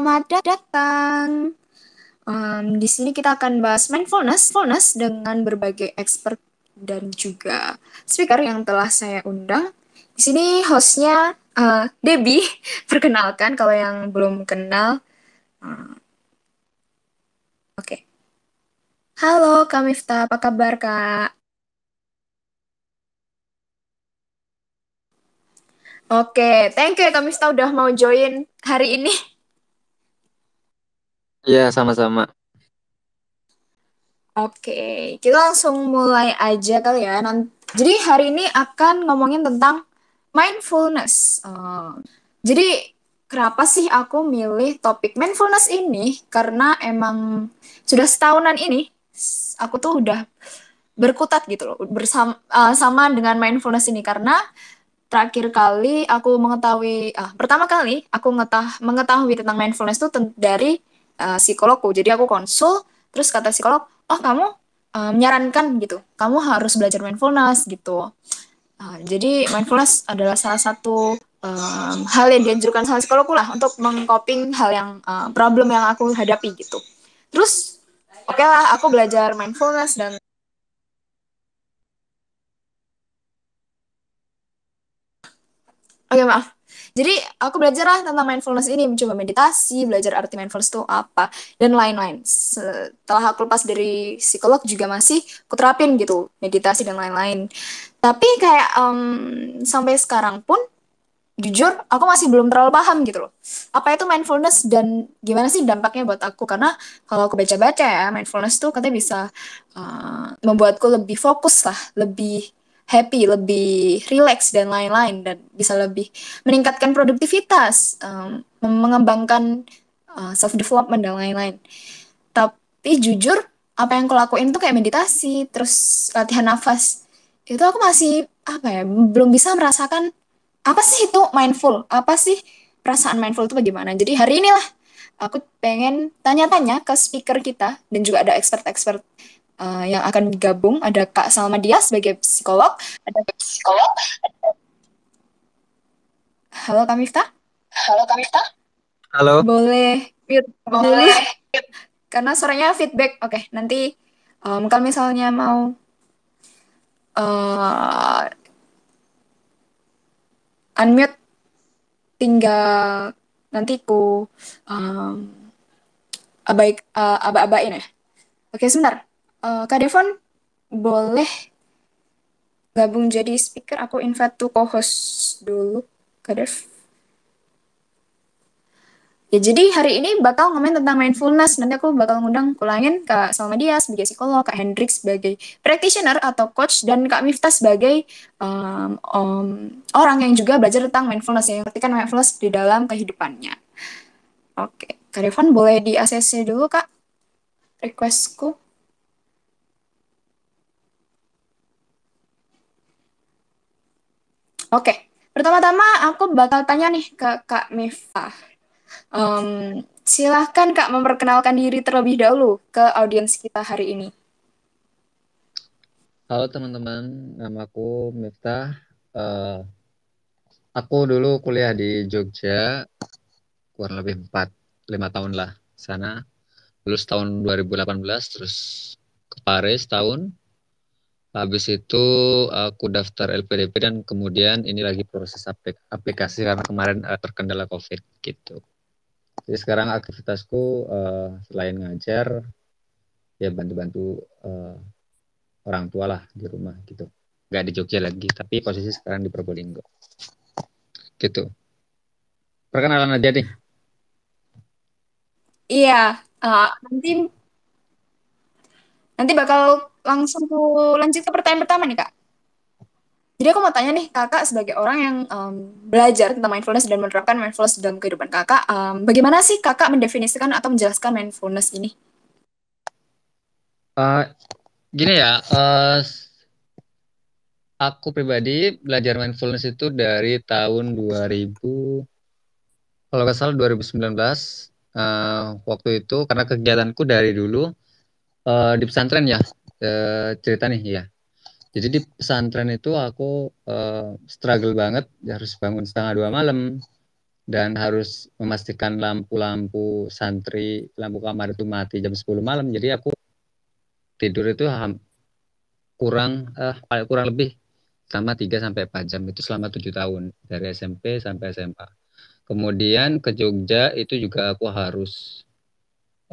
Selamat datang. Um, di sini kita akan bahas mindfulness, mindfulness dengan berbagai expert dan juga speaker yang telah saya undang. Di sini hostnya uh, Debbie. Perkenalkan kalau yang belum kenal. Uh, Oke. Okay. Halo Kak apa kabar Kak? Oke, okay, thank you ya Kamista udah mau join hari ini. Iya, sama-sama. Oke, kita langsung mulai aja kali ya. jadi hari ini akan ngomongin tentang mindfulness. Oh, jadi kenapa sih aku milih topik mindfulness ini? Karena emang sudah setahunan ini aku tuh udah berkutat gitu loh bersama eh, sama dengan mindfulness ini karena terakhir kali aku mengetahui ah pertama kali aku ngetah mengetahui tentang mindfulness itu dari Eh, psikologku jadi aku konsul terus kata psikolog oh kamu uh, menyarankan gitu kamu harus belajar mindfulness gitu uh, jadi mindfulness adalah salah satu um, hal yang dianjurkan sama psikologku lah untuk mengcoping hal yang uh, problem yang aku hadapi gitu terus oke okay lah aku belajar mindfulness dan Oke okay, maaf jadi aku belajar lah tentang mindfulness ini, mencoba meditasi, belajar arti mindfulness itu apa dan lain-lain. Setelah aku lepas dari psikolog juga masih aku gitu meditasi dan lain-lain. Tapi kayak um, sampai sekarang pun jujur aku masih belum terlalu paham gitu loh apa itu mindfulness dan gimana sih dampaknya buat aku karena kalau aku baca-baca ya mindfulness tuh katanya bisa uh, membuatku lebih fokus lah lebih happy, lebih relax dan lain-lain dan bisa lebih meningkatkan produktivitas, um, mengembangkan uh, eh, self development dan lain-lain. Tapi jujur apa yang aku lakuin tuh kayak meditasi, terus latihan nafas itu aku masih apa ya belum bisa merasakan apa sih itu mindful, apa sih perasaan mindful itu bagaimana. Jadi hari inilah aku pengen tanya-tanya ke speaker kita dan juga ada expert-expert uh, yang akan gabung ada Kak Salma Dias sebagai psikolog, ada psikolog. Halo Kak Miftah. Halo Kak Miftah. Halo. Boleh mute. Boleh. Boleh. Karena suaranya feedback. Oke, okay, nanti um, kalau misalnya mau uh, unmute tinggal nanti ku um, abaik uh, aba-abain ya. Oke, okay, sebentar. Uh, Kak Devon, boleh gabung jadi speaker? Aku invite to co-host dulu, Kak Dev. Ya, jadi hari ini bakal ngomongin tentang mindfulness. Nanti aku bakal ngundang kulangin Kak Salma Dias sebagai psikolog, Kak Hendrik sebagai practitioner atau coach, dan Kak Miftah sebagai um, um, orang yang juga belajar tentang mindfulness, yang ngertikan mindfulness di dalam kehidupannya. Oke, Kak Devon boleh di ACC dulu, Kak. Requestku. Oke, okay. pertama-tama aku bakal tanya nih ke Kak Miftah. Um, silahkan Kak memperkenalkan diri terlebih dahulu ke audiens kita hari ini. Halo teman-teman, nama aku Miftah. Uh, aku dulu kuliah di Jogja, kurang lebih 4, 5 tahun lah sana. Lulus tahun 2018, terus ke Paris tahun Habis itu aku daftar LPDP dan kemudian ini lagi proses aplikasi karena kemarin eh, terkendala COVID gitu. Jadi sekarang aktivitasku uh, selain ngajar ya bantu-bantu uh, orang tua lah di rumah gitu. Gak di Jogja lagi, tapi posisi sekarang di Probolinggo. Gitu. Perkenalan aja nih. Iya, uh, nanti nanti bakal langsung lanjut ke pertanyaan pertama nih kak. Jadi aku mau tanya nih kakak sebagai orang yang um, belajar tentang mindfulness dan menerapkan mindfulness dalam kehidupan kakak, um, bagaimana sih kakak mendefinisikan atau menjelaskan mindfulness ini? Uh, gini ya, uh, aku pribadi belajar mindfulness itu dari tahun 2000 kalau nggak salah 2019 uh, eh, waktu itu karena kegiatanku dari dulu uh, di pesantren ya uh, cerita nih ya. Jadi di pesantren itu aku uh, struggle banget harus bangun setengah dua malam dan harus memastikan lampu-lampu santri, lampu kamar itu mati jam 10 malam. Jadi aku tidur itu kurang uh, kurang lebih sama 3 sampai 4 jam itu selama 7 tahun dari SMP sampai SMA. Kemudian ke Jogja itu juga aku harus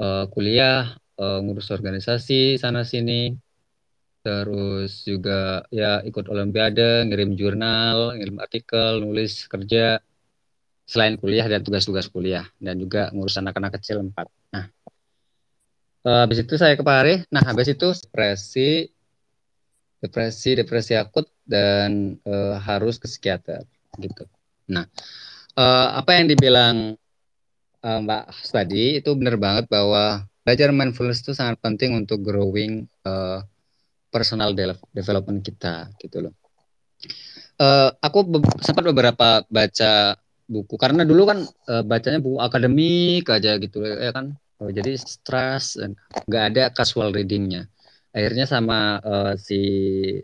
uh, kuliah uh, ngurus organisasi sana sini terus juga ya ikut olimpiade ngirim jurnal ngirim artikel nulis kerja selain kuliah dan tugas-tugas kuliah dan juga ngurus anak-anak kecil empat nah eh, habis itu saya ke Paris nah habis itu depresi depresi depresi akut dan uh, harus ke psikiater gitu nah uh, apa yang dibilang uh, Mbak tadi itu benar banget bahwa belajar mindfulness itu sangat penting untuk growing uh, personal de- development kita gitu loh. Uh, aku be sempat beberapa baca buku karena dulu kan uh, bacanya buku akademik aja gitu loh, ya kan. Oh, jadi stress nggak ada casual readingnya. Akhirnya sama uh, si,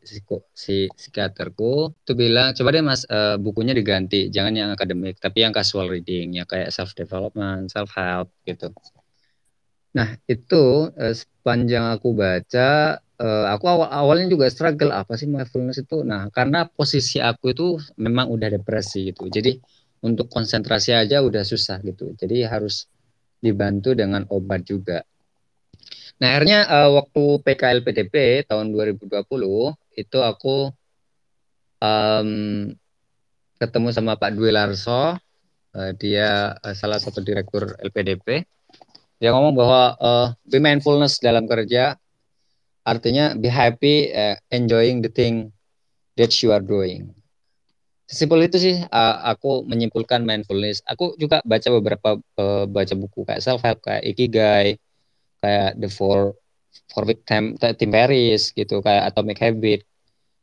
si si psikiaterku tuh bilang coba deh mas uh, bukunya diganti jangan yang akademik tapi yang casual reading ya kayak self development, self help gitu Nah, itu eh, sepanjang aku baca, eh, aku awal awalnya juga struggle apa sih mindfulness itu. Nah, karena posisi aku itu memang udah depresi gitu. Jadi untuk konsentrasi aja udah susah gitu. Jadi harus dibantu dengan obat juga. Nah, akhirnya eh, waktu PDP tahun 2020 itu aku um, ketemu sama Pak Dwi Larso, eh, dia eh, salah satu direktur LPDP dia ngomong bahwa uh, be mindfulness dalam kerja artinya be happy uh, enjoying the thing that you are doing sesimpel itu sih uh, aku menyimpulkan mindfulness aku juga baca beberapa uh, baca buku kayak self help kayak ikigai kayak the four four week time tim Paris gitu kayak atomic habit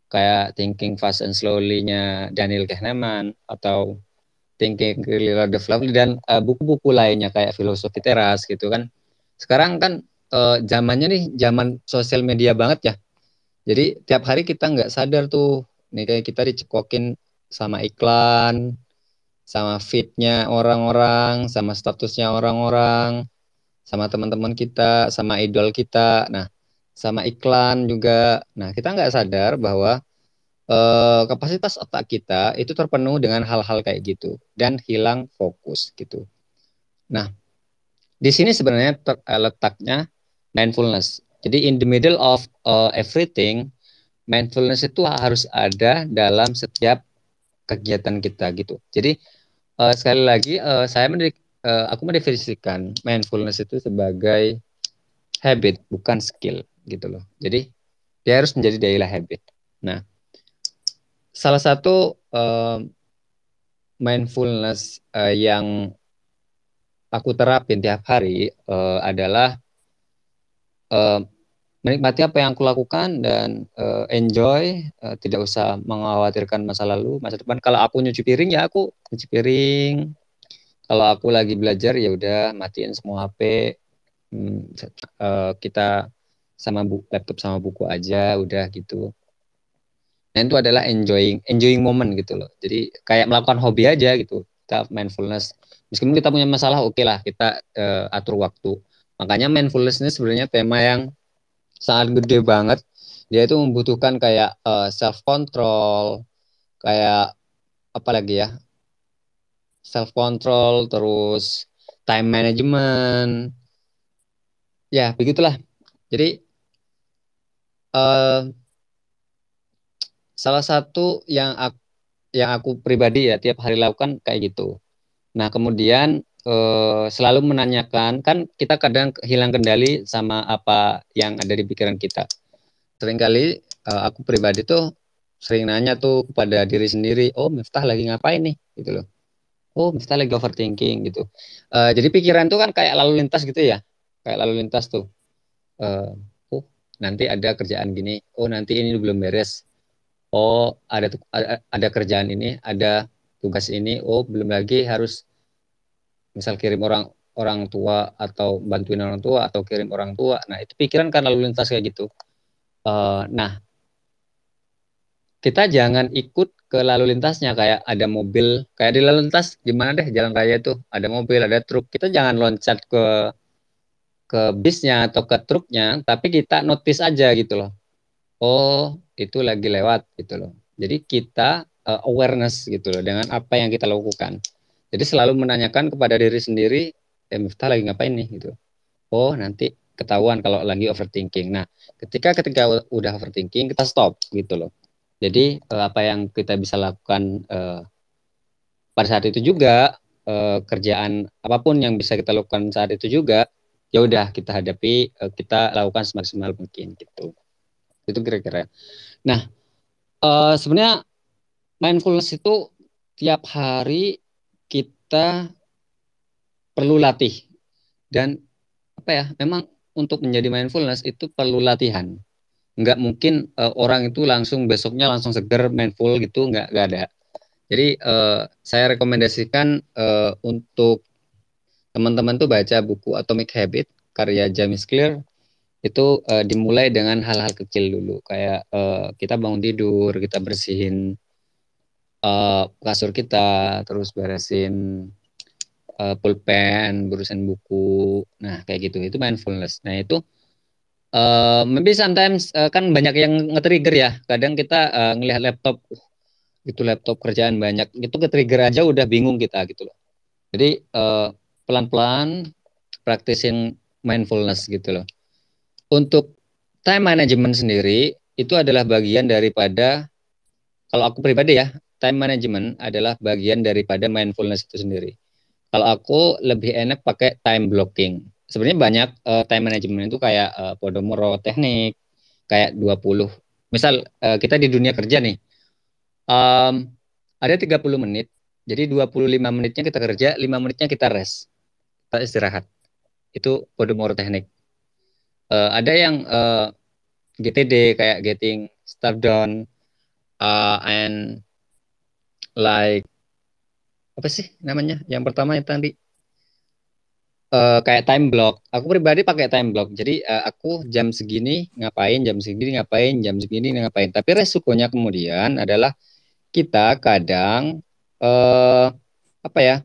kayak thinking fast and slowly-nya Daniel Kahneman atau Thinking Clearly the Lovely dan eh, buku-buku uh, lainnya kayak filosofi teras gitu kan. Sekarang kan uh, zamannya nih zaman sosial media banget ya. Jadi tiap hari kita nggak sadar tuh nih kayak kita dicekokin sama iklan, sama fitnya orang-orang, sama statusnya orang-orang, sama teman-teman kita, sama idol kita. Nah, sama iklan juga. Nah, kita nggak sadar bahwa Eh, kapasitas otak kita itu terpenuh dengan hal-hal kayak gitu dan hilang fokus gitu. Nah, di sini sebenarnya ter, eh, letaknya mindfulness. Jadi in the middle of uh, everything, mindfulness itu harus ada dalam setiap kegiatan kita gitu. Jadi uh, sekali lagi uh, saya menderik, uh, aku mendefinisikan mindfulness itu sebagai habit bukan skill gitu loh. Jadi dia harus menjadi daily habit. Nah, salah satu uh, mindfulness uh, yang aku terapin tiap hari uh, adalah uh, menikmati apa yang aku lakukan dan uh, enjoy, uh, tidak usah mengkhawatirkan masa lalu, masa depan. Kalau aku nyuci piring ya aku nyuci piring. Kalau aku lagi belajar ya udah matiin semua HP. Hmm, uh, kita sama laptop sama buku aja udah gitu. Nah itu adalah enjoying enjoying moment gitu loh. Jadi kayak melakukan hobi aja gitu. Kita mindfulness. Meskipun kita punya masalah, oke okay lah kita uh, atur waktu. Makanya mindfulness ini sebenarnya tema yang sangat gede banget. Dia itu membutuhkan kayak uh, eh, self control, kayak apa lagi ya? Self control, terus time management. Ya begitulah. Jadi uh, salah satu yang aku, yang aku pribadi ya tiap hari lakukan kayak gitu. Nah kemudian eh, selalu menanyakan kan kita kadang hilang kendali sama apa yang ada di pikiran kita. Seringkali eh, aku pribadi tuh sering nanya tuh kepada diri sendiri, oh Miftah lagi ngapain nih gitu loh. Oh Miftah lagi overthinking gitu. Eh, jadi pikiran tuh kan kayak lalu lintas gitu ya, kayak lalu lintas tuh. Eh, oh nanti ada kerjaan gini, oh nanti ini belum beres, oh ada ada kerjaan ini, ada tugas ini, oh belum lagi harus misal kirim orang orang tua atau bantuin orang tua atau kirim orang tua. Nah, itu pikiran kan lalu lintas kayak gitu. Uh, nah, kita jangan ikut ke lalu lintasnya kayak ada mobil, kayak di lalu lintas gimana deh jalan raya itu ada mobil, ada truk. Kita jangan loncat ke ke bisnya atau ke truknya, tapi kita notice aja gitu loh. Oh, itu lagi lewat gitu loh. Jadi kita uh, awareness gitu loh dengan apa yang kita lakukan. Jadi selalu menanyakan kepada diri sendiri, eh Miftah lagi ngapain nih gitu. Oh nanti ketahuan kalau lagi overthinking. Nah ketika ketika udah overthinking kita stop gitu loh. Jadi uh, apa yang kita bisa lakukan uh, pada saat itu juga uh, kerjaan apapun yang bisa kita lakukan saat itu juga ya udah kita hadapi uh, kita lakukan semaksimal mungkin gitu itu kira-kira Nah, uh, sebenarnya mindfulness itu tiap hari kita perlu latih dan apa ya memang untuk menjadi mindfulness itu perlu latihan Enggak mungkin uh, orang itu langsung besoknya langsung seger mindful gitu enggak, nggak ada jadi uh, saya rekomendasikan uh, untuk teman-teman tuh baca buku Atomic Habit karya James Clear itu uh, dimulai dengan hal-hal kecil dulu kayak uh, kita bangun tidur kita bersihin uh, kasur kita terus beresin uh, pulpen berusin buku nah kayak gitu itu mindfulness nah itu uh, maybe sometimes uh, kan banyak yang nge-trigger ya kadang kita uh, ngelihat laptop uh, itu laptop kerjaan banyak itu nge trigger aja udah bingung kita gitu loh jadi uh, pelan-pelan praktisin mindfulness gitu loh untuk time management sendiri itu adalah bagian daripada kalau aku pribadi ya time management adalah bagian daripada mindfulness itu sendiri. Kalau aku lebih enak pakai time blocking. Sebenarnya banyak uh, time management itu kayak uh, Podomoro teknik, kayak 20. Misal uh, kita di dunia kerja nih. Um, ada 30 menit. Jadi 25 menitnya kita kerja, 5 menitnya kita rest. Kita istirahat. Itu Podomoro teknik uh, ada yang uh, eh, GTD kayak getting stuff done uh, and like apa sih namanya yang pertama yang tadi uh, kayak time block aku pribadi pakai time block jadi uh, aku jam segini ngapain jam segini ngapain jam segini ngapain tapi resikonya kemudian adalah kita kadang uh, apa ya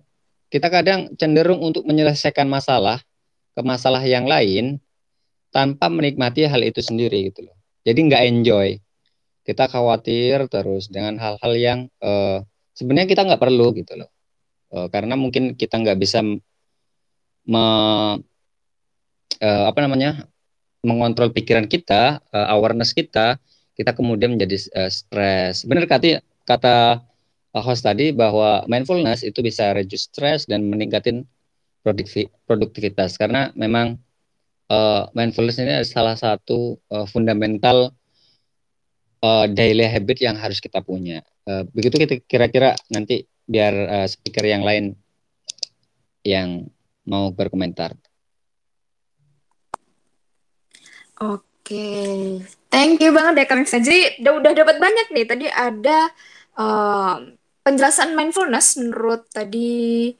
kita kadang cenderung untuk menyelesaikan masalah ke masalah yang lain tanpa menikmati hal itu sendiri gitu loh. Jadi nggak enjoy. Kita khawatir terus dengan hal-hal yang uh, sebenarnya kita nggak perlu gitu loh. Uh, karena mungkin kita nggak bisa me, uh, apa namanya mengontrol pikiran kita, uh, awareness kita, kita kemudian menjadi uh, stres. Benar kata kata host tadi bahwa mindfulness itu bisa reduce stres dan meningkatin produktivitas karena memang uh, mindfulness ini adalah salah satu uh, fundamental uh, daily habit yang harus kita punya. Uh, begitu kita kira-kira nanti biar uh, speaker yang lain yang mau berkomentar. Oke, okay. thank you banget ya Kang Jadi udah dapat banyak nih. Tadi ada uh, penjelasan mindfulness menurut tadi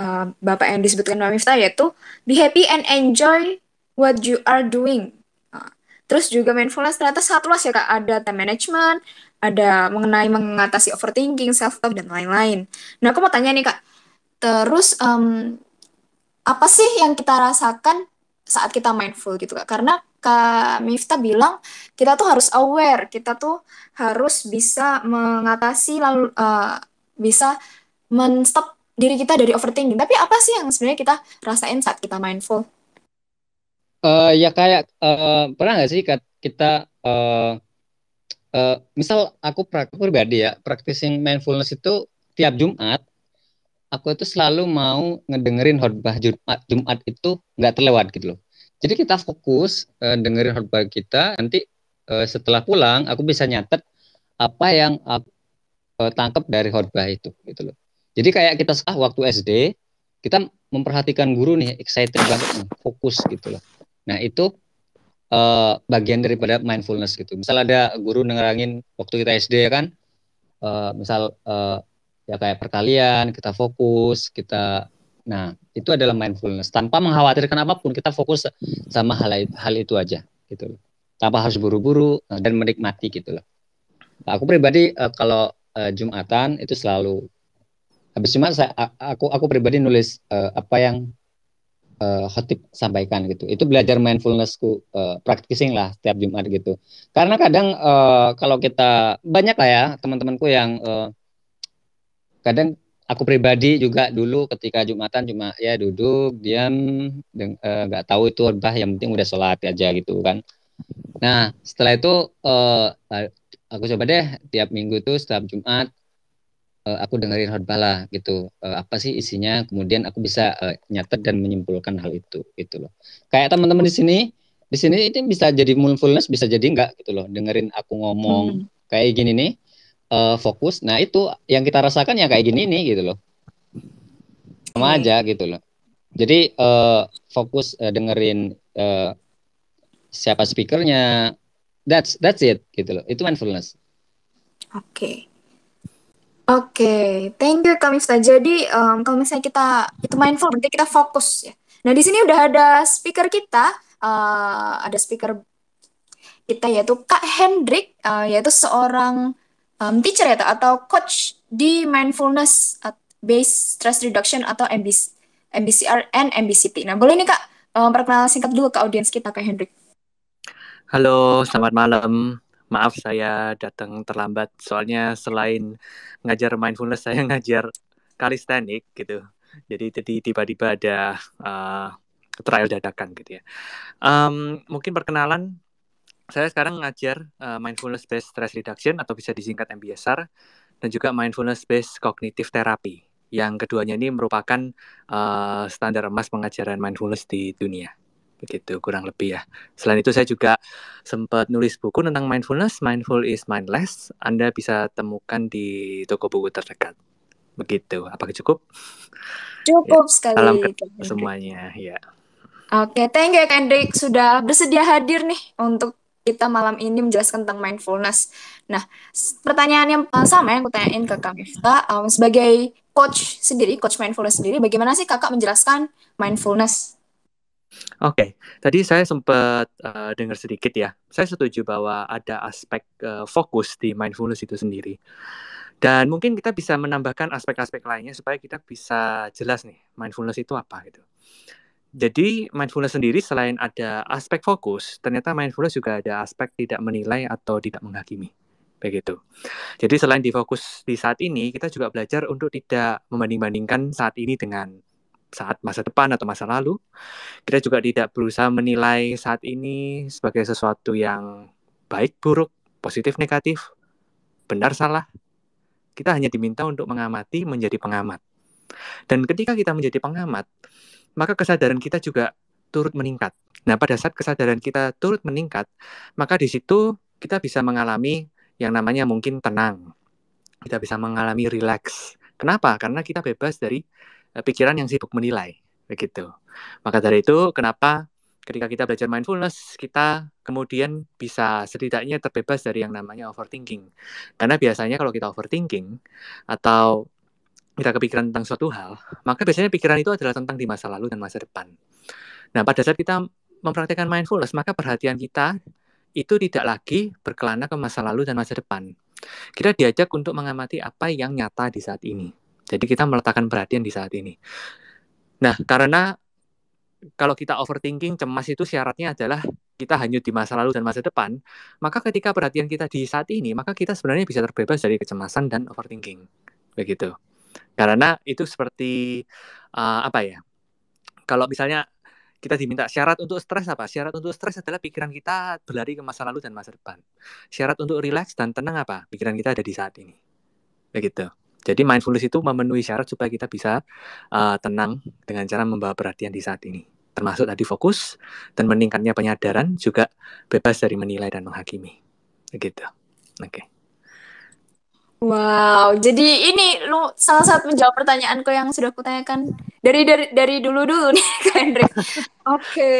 uh, Bapak yang disebutkan Mbak Miftah yaitu be happy and enjoy what you are doing. Ah, terus juga mindfulness ternyata sangat luas ya kak. Ada time management, ada mengenai mengatasi overthinking, self talk dan lain-lain. Nah aku mau tanya nih kak, terus um, apa sih yang kita rasakan saat kita mindful gitu kak? Karena Kak Mifta bilang kita tuh harus aware, kita tuh harus bisa mengatasi lalu uh, bisa menstop diri kita dari overthinking. Tapi apa sih yang sebenarnya kita rasain saat kita mindful? uh, ya kayak uh, pernah nggak sih kita uh, uh, misal aku praktek pribadi ya practicing mindfulness itu tiap Jumat aku itu selalu mau ngedengerin khotbah Jumat Jumat itu nggak terlewat gitu loh jadi kita fokus uh, dengerin khotbah kita nanti uh, setelah pulang aku bisa nyatet apa yang aku tangkap dari khotbah itu gitu loh jadi kayak kita sekolah waktu SD kita memperhatikan guru nih excited banget nih, fokus gitu loh Nah, itu uh, bagian daripada mindfulness gitu. Misal ada guru ngerangin waktu kita SD ya kan, uh, misal uh, ya kayak perkalian, kita fokus, kita nah itu adalah mindfulness tanpa mengkhawatirkan apapun kita fokus sama hal hal itu aja gitu tanpa harus buru-buru dan menikmati gitu loh nah, aku pribadi uh, kalau uh, jumatan itu selalu habis cuma saya aku aku pribadi nulis uh, apa yang uh, khotib sampaikan gitu. Itu belajar mindfulnessku uh, practicing lah setiap Jumat gitu. Karena kadang uh, kalau kita banyak lah ya teman-temanku yang uh, kadang aku pribadi juga dulu ketika jumatan cuma ya duduk diam nggak uh, tahu itu apa yang penting udah sholat aja gitu kan nah setelah itu uh, aku coba deh tiap minggu tuh setiap jumat Eh, aku dengerin khotbah gitu uh, apa sih isinya kemudian aku bisa uh, nyatet dan menyimpulkan hal itu gitu loh kayak teman-teman di sini di sini ini bisa jadi mindfulness bisa jadi enggak gitu loh dengerin aku ngomong hmm. kayak gini nih uh, fokus nah itu yang kita rasakan ya kayak gini nih gitu loh sama hmm. aja gitu loh jadi uh, fokus uh, dengerin uh, siapa speakernya that's that's it gitu loh itu mindfulness oke okay. Oke, thank you Kak Jadi um, kalau misalnya kita itu mindful berarti kita fokus ya. Nah di sini udah ada speaker kita, uh, ada speaker kita yaitu Kak Hendrik, uh, yaitu seorang um, teacher ya atau coach di mindfulness based stress reduction atau MBC, MBCR and MBCT. Nah boleh nih Kak um, perkenalan singkat dulu ke audiens kita Kak Hendrik. Halo, selamat malam maaf saya datang terlambat soalnya selain ngajar mindfulness saya ngajar kalistenik gitu jadi tadi tiba-tiba ada uh, trial dadakan gitu ya um, mungkin perkenalan saya sekarang ngajar uh, mindfulness based stress reduction atau bisa disingkat MBSR dan juga mindfulness based cognitive therapy yang keduanya ini merupakan uh, standar emas pengajaran mindfulness di dunia begitu kurang lebih ya. Selain itu saya juga sempat nulis buku tentang mindfulness, Mindful is Mindless. Anda bisa temukan di toko buku terdekat. Begitu. Apakah cukup? Cukup ya, sekali. Salam semuanya ya. Oke, okay, thank you Kendrick sudah bersedia hadir nih untuk kita malam ini menjelaskan tentang mindfulness. Nah, pertanyaan yang sama yang kutanyain ke Kak Mifta, um, sebagai coach sendiri, coach mindfulness sendiri, bagaimana sih kakak menjelaskan mindfulness Oke, okay. tadi saya sempat uh, dengar sedikit ya. Saya setuju bahwa ada aspek uh, fokus di mindfulness itu sendiri. Dan mungkin kita bisa menambahkan aspek-aspek lainnya supaya kita bisa jelas nih mindfulness itu apa gitu. Jadi mindfulness sendiri selain ada aspek fokus, ternyata mindfulness juga ada aspek tidak menilai atau tidak menghakimi. Begitu. Jadi selain difokus di saat ini, kita juga belajar untuk tidak membanding-bandingkan saat ini dengan saat masa depan atau masa lalu. Kita juga tidak berusaha menilai saat ini sebagai sesuatu yang baik, buruk, positif, negatif, benar, salah. Kita hanya diminta untuk mengamati menjadi pengamat. Dan ketika kita menjadi pengamat, maka kesadaran kita juga turut meningkat. Nah, pada saat kesadaran kita turut meningkat, maka di situ kita bisa mengalami yang namanya mungkin tenang. Kita bisa mengalami rileks. Kenapa? Karena kita bebas dari Eh, pikiran yang sibuk menilai begitu. Maka dari itu kenapa ketika kita belajar mindfulness kita kemudian bisa setidaknya terbebas dari yang namanya overthinking. Karena biasanya kalau kita overthinking atau kita kepikiran tentang suatu hal, maka biasanya pikiran itu adalah tentang di masa lalu dan masa depan. Nah, pada saat kita mempraktekkan mindfulness, maka perhatian kita itu tidak lagi berkelana ke masa lalu dan masa depan. Kita diajak untuk mengamati apa yang nyata di saat ini. Jadi kita meletakkan perhatian di saat ini. Nah, karena kalau kita overthinking, cemas itu syaratnya adalah kita hanyut di masa lalu dan masa depan, maka ketika perhatian kita di saat ini, maka kita sebenarnya bisa terbebas dari kecemasan dan overthinking. Begitu. Karena itu seperti uh, apa ya? Kalau misalnya kita diminta syarat untuk stres apa? Syarat untuk stres adalah pikiran kita berlari ke masa lalu dan masa depan. Syarat untuk relax dan tenang apa? Pikiran kita ada di saat ini. Begitu. Jadi mindfulness itu memenuhi syarat supaya kita bisa uh, tenang dengan cara membawa perhatian di saat ini. Termasuk tadi fokus dan meningkatnya penyadaran juga bebas dari menilai dan menghakimi. Begitu. Oke. Okay. Wow, jadi ini lu salah satu menjawab pertanyaanku yang sudah kutanyakan dari dari dari dulu dulu nih Kak Hendrik. Oke. Okay.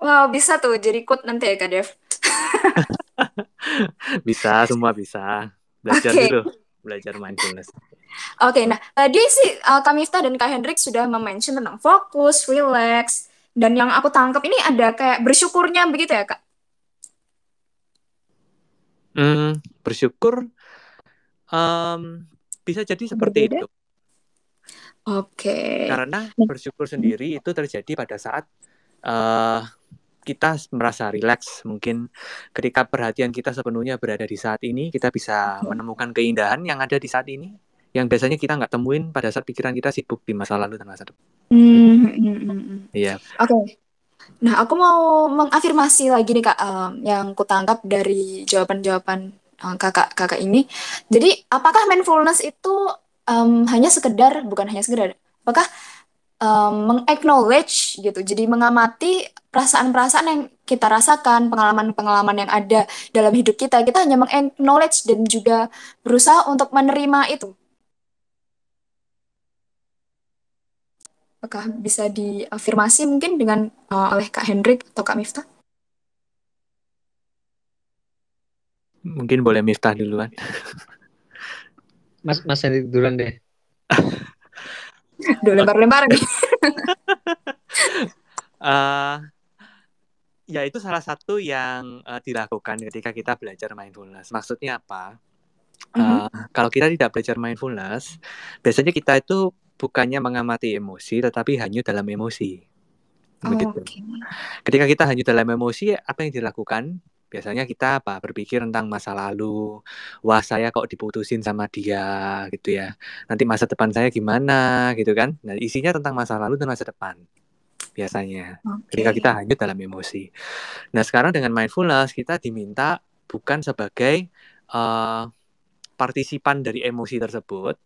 Wow, bisa tuh jadi quote nanti ya Kak Dev. bisa, semua bisa. Belajar okay. dulu belajar mindfulness. Oke, okay, nah tadi eh, sih uh, eh, Kamista dan Kak Hendrik sudah mention tentang fokus, relax, dan yang aku tangkap ini ada kayak bersyukurnya begitu ya Kak? Hmm, bersyukur um, bisa jadi seperti Berbeda? itu. Oke. Okay. Karena nah. bersyukur sendiri itu terjadi pada saat uh, kita merasa rileks. Mungkin ketika perhatian kita sepenuhnya berada di saat ini, kita bisa menemukan keindahan yang ada di saat ini, yang biasanya kita nggak temuin pada saat pikiran kita sibuk di masa lalu dan masa depan. Mm, mm, Iya. Oke. Okay. Nah, aku mau mengafirmasi lagi nih kak, um, yang kutangkap dari jawaban-jawaban um, kakak-kakak ini. Jadi, apakah mindfulness itu um, hanya sekedar, bukan hanya sekedar, apakah um, mengacknowledge gitu. Jadi mengamati perasaan-perasaan yang kita rasakan, pengalaman-pengalaman yang ada dalam hidup kita. Kita hanya mengacknowledge dan juga berusaha untuk menerima itu. Apakah bisa diafirmasi mungkin dengan uh, oleh Kak Hendrik atau Kak Miftah? Mungkin boleh Miftah duluan. Mas Mas Hendrik duluan deh. Udah lempar-lempar. uh, ya itu salah satu yang uh, dilakukan ketika kita belajar mindfulness. Maksudnya apa? Uh, mm -hmm. Kalau kita tidak belajar mindfulness, biasanya kita itu bukannya mengamati emosi, tetapi hanya dalam emosi. Begitu. Oh, okay. Ketika kita hanya dalam emosi, apa yang dilakukan? biasanya kita apa berpikir tentang masa lalu wah saya kok diputusin sama dia gitu ya nanti masa depan saya gimana gitu kan nah isinya tentang masa lalu dan masa depan biasanya okay. ketika kita hanyut dalam emosi nah sekarang dengan mindfulness kita diminta bukan sebagai uh, partisipan dari emosi tersebut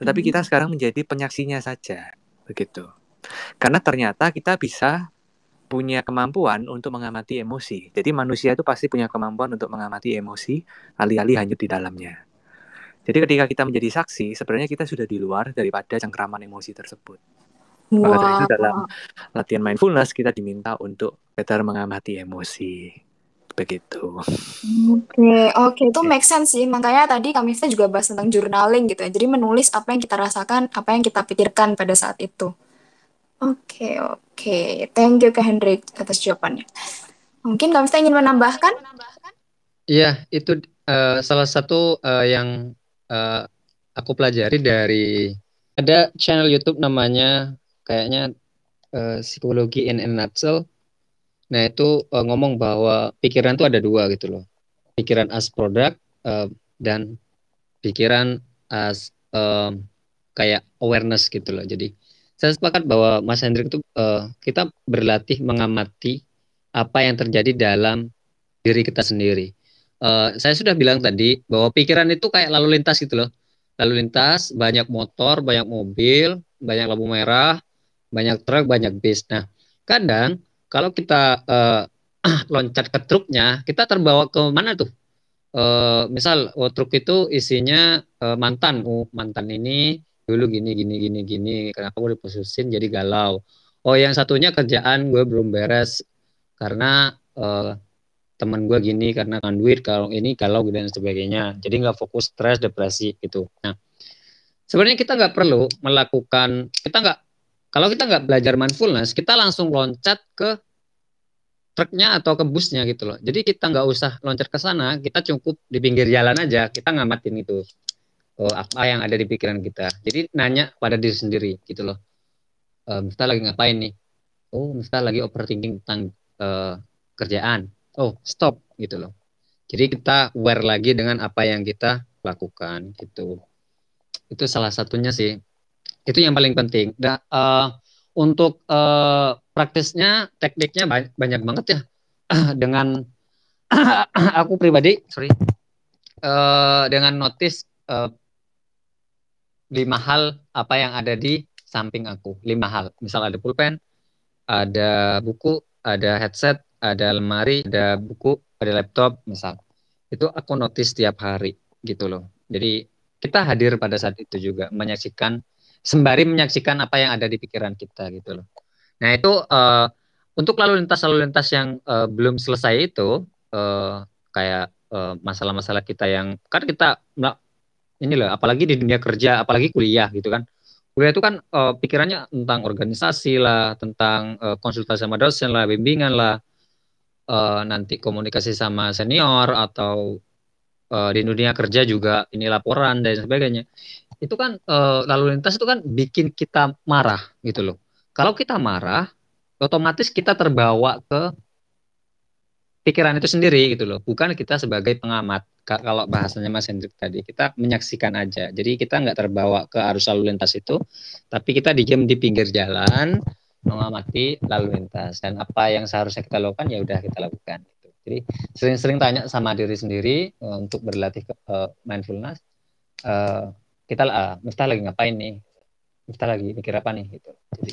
tetapi mm -hmm. kita sekarang menjadi penyaksinya saja begitu karena ternyata kita bisa punya kemampuan untuk mengamati emosi. Jadi manusia itu pasti punya kemampuan untuk mengamati emosi, alih-alih hanyut di dalamnya. Jadi ketika kita menjadi saksi, sebenarnya kita sudah di luar daripada cengkraman emosi tersebut. Wow. Maka dari itu dalam latihan mindfulness kita diminta untuk better mengamati emosi. Begitu. Oke, okay. oke okay. itu iya. make sense sih. Makanya tadi kami juga bahas tentang journaling gitu ya. Jadi menulis apa yang kita rasakan, apa yang kita pikirkan pada saat itu. Oke, oke. Thank you, Kak Hendrik, atas jawabannya. Mungkin kamu misalnya ingin menambahkan? Iya, itu uh, salah satu uh, yang uh, aku pelajari dari ada channel YouTube namanya kayaknya uh, Psikologi in a Nutshell. Nah, itu uh, ngomong bahwa pikiran itu ada dua gitu loh. Pikiran as product uh, dan pikiran as uh, kayak awareness gitu loh. Jadi saya sepakat bahwa Mas Hendrik itu uh, kita berlatih mengamati apa yang terjadi dalam diri kita sendiri. Uh, saya sudah bilang tadi bahwa pikiran itu kayak lalu lintas gitu loh. Lalu lintas, banyak motor, banyak mobil, banyak lampu merah, banyak truk, banyak bis. Nah, kadang kalau kita uh, loncat ke truknya, kita terbawa ke mana tuh? Uh, misal oh, truk itu isinya uh, mantan, oh, mantan ini dulu gini gini gini gini kenapa gue diputusin jadi galau oh yang satunya kerjaan gue belum beres karena uh, eh, teman gue gini karena kan duit kalau ini galau gitu dan sebagainya jadi nggak fokus stres depresi gitu nah sebenarnya kita nggak perlu melakukan kita nggak kalau kita nggak belajar mindfulness kita langsung loncat ke truknya atau ke busnya gitu loh jadi kita nggak usah loncat ke sana kita cukup di pinggir jalan aja kita ngamatin itu Oh apa yang ada di pikiran kita. Jadi nanya pada diri sendiri gitu loh. Uh, lagi ngapain nih? Oh, kita lagi overthinking tentang uh, kerjaan. Oh, stop gitu loh. Jadi kita aware lagi dengan apa yang kita lakukan gitu. Itu salah satunya sih. Itu yang paling penting. Da, uh, untuk uh, praktisnya, tekniknya banyak, banyak banget ya. dengan aku pribadi, sorry, uh, dengan notice uh, lima hal apa yang ada di samping aku lima hal misal ada pulpen ada buku ada headset ada lemari ada buku ada laptop misal itu aku notice setiap hari gitu loh jadi kita hadir pada saat itu juga menyaksikan sembari menyaksikan apa yang ada di pikiran kita gitu loh nah itu uh, untuk lalu lintas lalu lintas yang uh, belum selesai itu uh, kayak masalah-masalah kita yang kan kita ini loh apalagi di dunia kerja apalagi kuliah gitu kan kuliah itu kan uh, pikirannya tentang organisasi lah tentang uh, konsultasi sama dosen lah bimbingan lah uh, nanti komunikasi sama senior atau uh, di dunia kerja juga ini laporan dan sebagainya itu kan uh, lalu lintas itu kan bikin kita marah gitu loh kalau kita marah otomatis kita terbawa ke pikiran itu sendiri gitu loh bukan kita sebagai pengamat kalau bahasanya Mas Hendrik tadi kita menyaksikan aja jadi kita nggak terbawa ke arus lalu lintas itu tapi kita diam di pinggir jalan mengamati lalu lintas dan apa yang seharusnya kita lakukan ya udah kita lakukan gitu. jadi sering-sering tanya sama diri sendiri uh, untuk berlatih ke, uh, mindfulness uh, kita uh, Miftah lagi ngapain nih Kita lagi mikir apa nih gitu jadi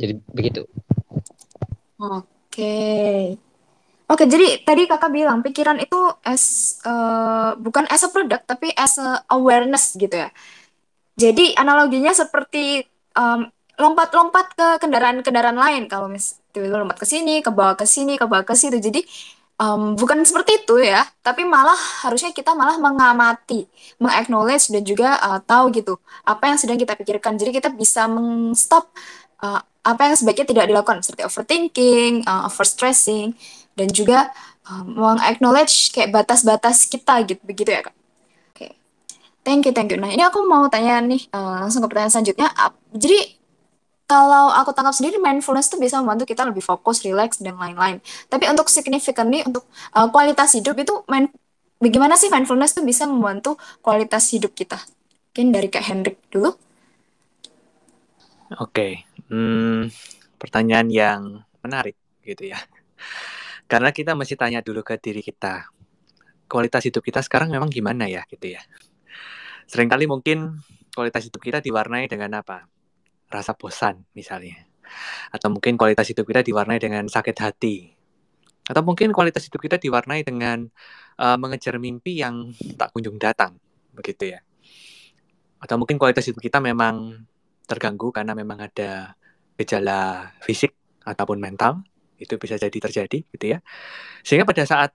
jadi begitu oke oh. Oke. Oke, jadi tadi kakak bilang pikiran itu as uh, bukan as a product tapi as a awareness gitu ya. Jadi analoginya seperti lompat-lompat um, ke kendaraan-kendaraan lain kalau misalnya tiba-tiba lompat ke sini, ke bawah ke sini, ke bawah ke situ. Jadi um, bukan seperti itu ya, tapi malah harusnya kita malah mengamati, mengaknowledge dan juga uh, tahu gitu apa yang sedang kita pikirkan. Jadi kita bisa mengstop uh, apa yang sebaiknya tidak dilakukan seperti overthinking, uh, overstressing, dan juga um, meng-acknowledge kayak batas-batas kita gitu begitu ya kak. okay. thank you thank you. Nah ini aku mau tanya nih uh, langsung ke pertanyaan selanjutnya. Uh, jadi kalau aku tangkap sendiri mindfulness itu bisa membantu kita lebih fokus, relax dan lain-lain. Tapi untuk signifikan nih untuk uh, kualitas hidup itu main bagaimana sih mindfulness itu bisa membantu kualitas hidup kita? Mungkin dari Kak Hendrik dulu. Oke, Hmm, pertanyaan yang menarik gitu ya. Karena kita mesti tanya dulu ke diri kita. Kualitas hidup kita sekarang memang gimana ya gitu ya. Seringkali mungkin kualitas hidup kita diwarnai dengan apa? Rasa bosan misalnya. Atau mungkin kualitas hidup kita diwarnai dengan sakit hati. Atau mungkin kualitas hidup kita diwarnai dengan uh, mengejar mimpi yang tak kunjung datang begitu ya. Atau mungkin kualitas hidup kita memang terganggu karena memang ada gejala fisik ataupun mental itu bisa jadi terjadi gitu ya sehingga pada saat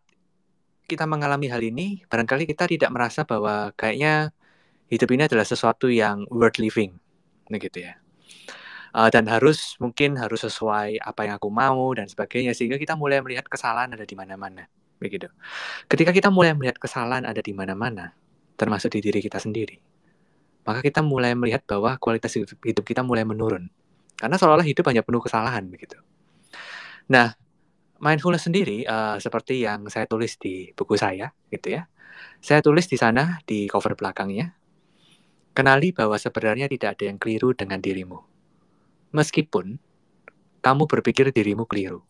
kita mengalami hal ini barangkali kita tidak merasa bahwa kayaknya hidup ini adalah sesuatu yang worth living gitu ya uh, dan harus mungkin harus sesuai apa yang aku mau dan sebagainya sehingga kita mulai melihat kesalahan ada di mana-mana begitu ketika kita mulai melihat kesalahan ada di mana-mana termasuk di diri kita sendiri maka kita mulai melihat bahwa kualitas hidup, kita mulai menurun. Karena seolah-olah hidup hanya penuh kesalahan begitu. Nah, mindfulness sendiri uh, seperti yang saya tulis di buku saya gitu ya. Saya tulis di sana di cover belakangnya. Kenali bahwa sebenarnya tidak ada yang keliru dengan dirimu. Meskipun kamu berpikir dirimu keliru.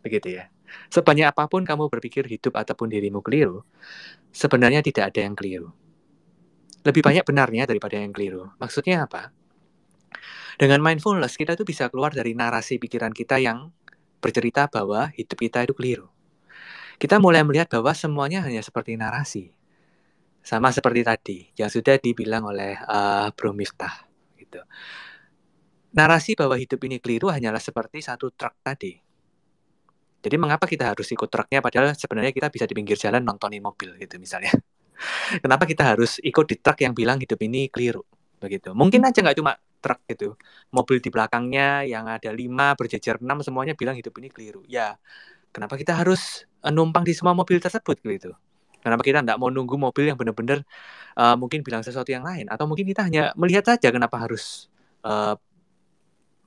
Begitu ya. Sebanyak apapun kamu berpikir hidup ataupun dirimu keliru, sebenarnya tidak ada yang keliru lebih banyak benarnya daripada yang keliru. Maksudnya apa? Dengan mindfulness kita itu bisa keluar dari narasi pikiran kita yang bercerita bahwa hidup kita itu keliru. Kita mulai melihat bahwa semuanya hanya seperti narasi. Sama seperti tadi yang sudah dibilang oleh uh, Bro Miftah gitu. Narasi bahwa hidup ini keliru hanyalah seperti satu truk tadi. Jadi mengapa kita harus ikut truknya padahal sebenarnya kita bisa di pinggir jalan nontonin mobil gitu misalnya. Kenapa kita harus ikut di truk yang bilang hidup ini keliru? Begitu. Mungkin aja nggak cuma truk gitu. Mobil di belakangnya yang ada lima berjejer enam semuanya bilang hidup ini keliru. Ya, kenapa kita harus eh, numpang di semua mobil tersebut gitu? Kenapa kita tidak mau nunggu mobil yang benar-benar uh, mungkin bilang sesuatu yang lain? Atau mungkin kita hanya melihat saja kenapa harus uh,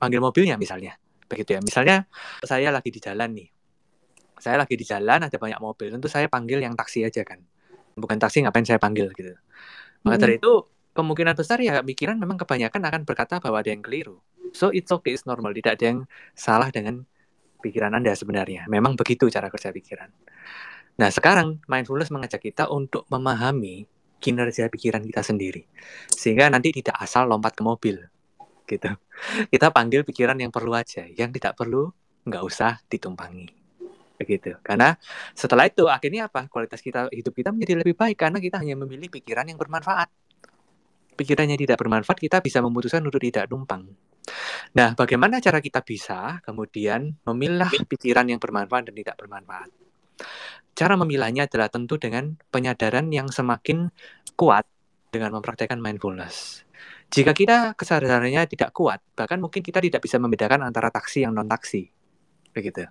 panggil mobilnya misalnya, begitu ya. Misalnya saya lagi di jalan nih, saya lagi di jalan ada banyak mobil, tentu saya panggil yang taksi aja kan bukan taksi ngapain saya panggil gitu maka dari hmm. itu kemungkinan besar ya pikiran memang kebanyakan akan berkata bahwa ada yang keliru so it's okay it's normal tidak ada yang salah dengan pikiran anda sebenarnya memang begitu cara kerja pikiran nah sekarang mindfulness mengajak kita untuk memahami kinerja pikiran kita sendiri sehingga nanti tidak asal lompat ke mobil gitu kita panggil pikiran yang perlu aja yang tidak perlu nggak usah ditumpangi begitu karena setelah itu akhirnya apa kualitas kita hidup kita menjadi lebih baik karena kita hanya memilih pikiran yang bermanfaat pikirannya tidak bermanfaat kita bisa memutuskan untuk tidak numpang nah bagaimana cara kita bisa kemudian memilah pikiran yang bermanfaat dan tidak bermanfaat cara memilahnya adalah tentu dengan penyadaran yang semakin kuat dengan mempraktekkan mindfulness jika kita kesadarannya tidak kuat, bahkan mungkin kita tidak bisa membedakan antara taksi yang non taksi, begitu.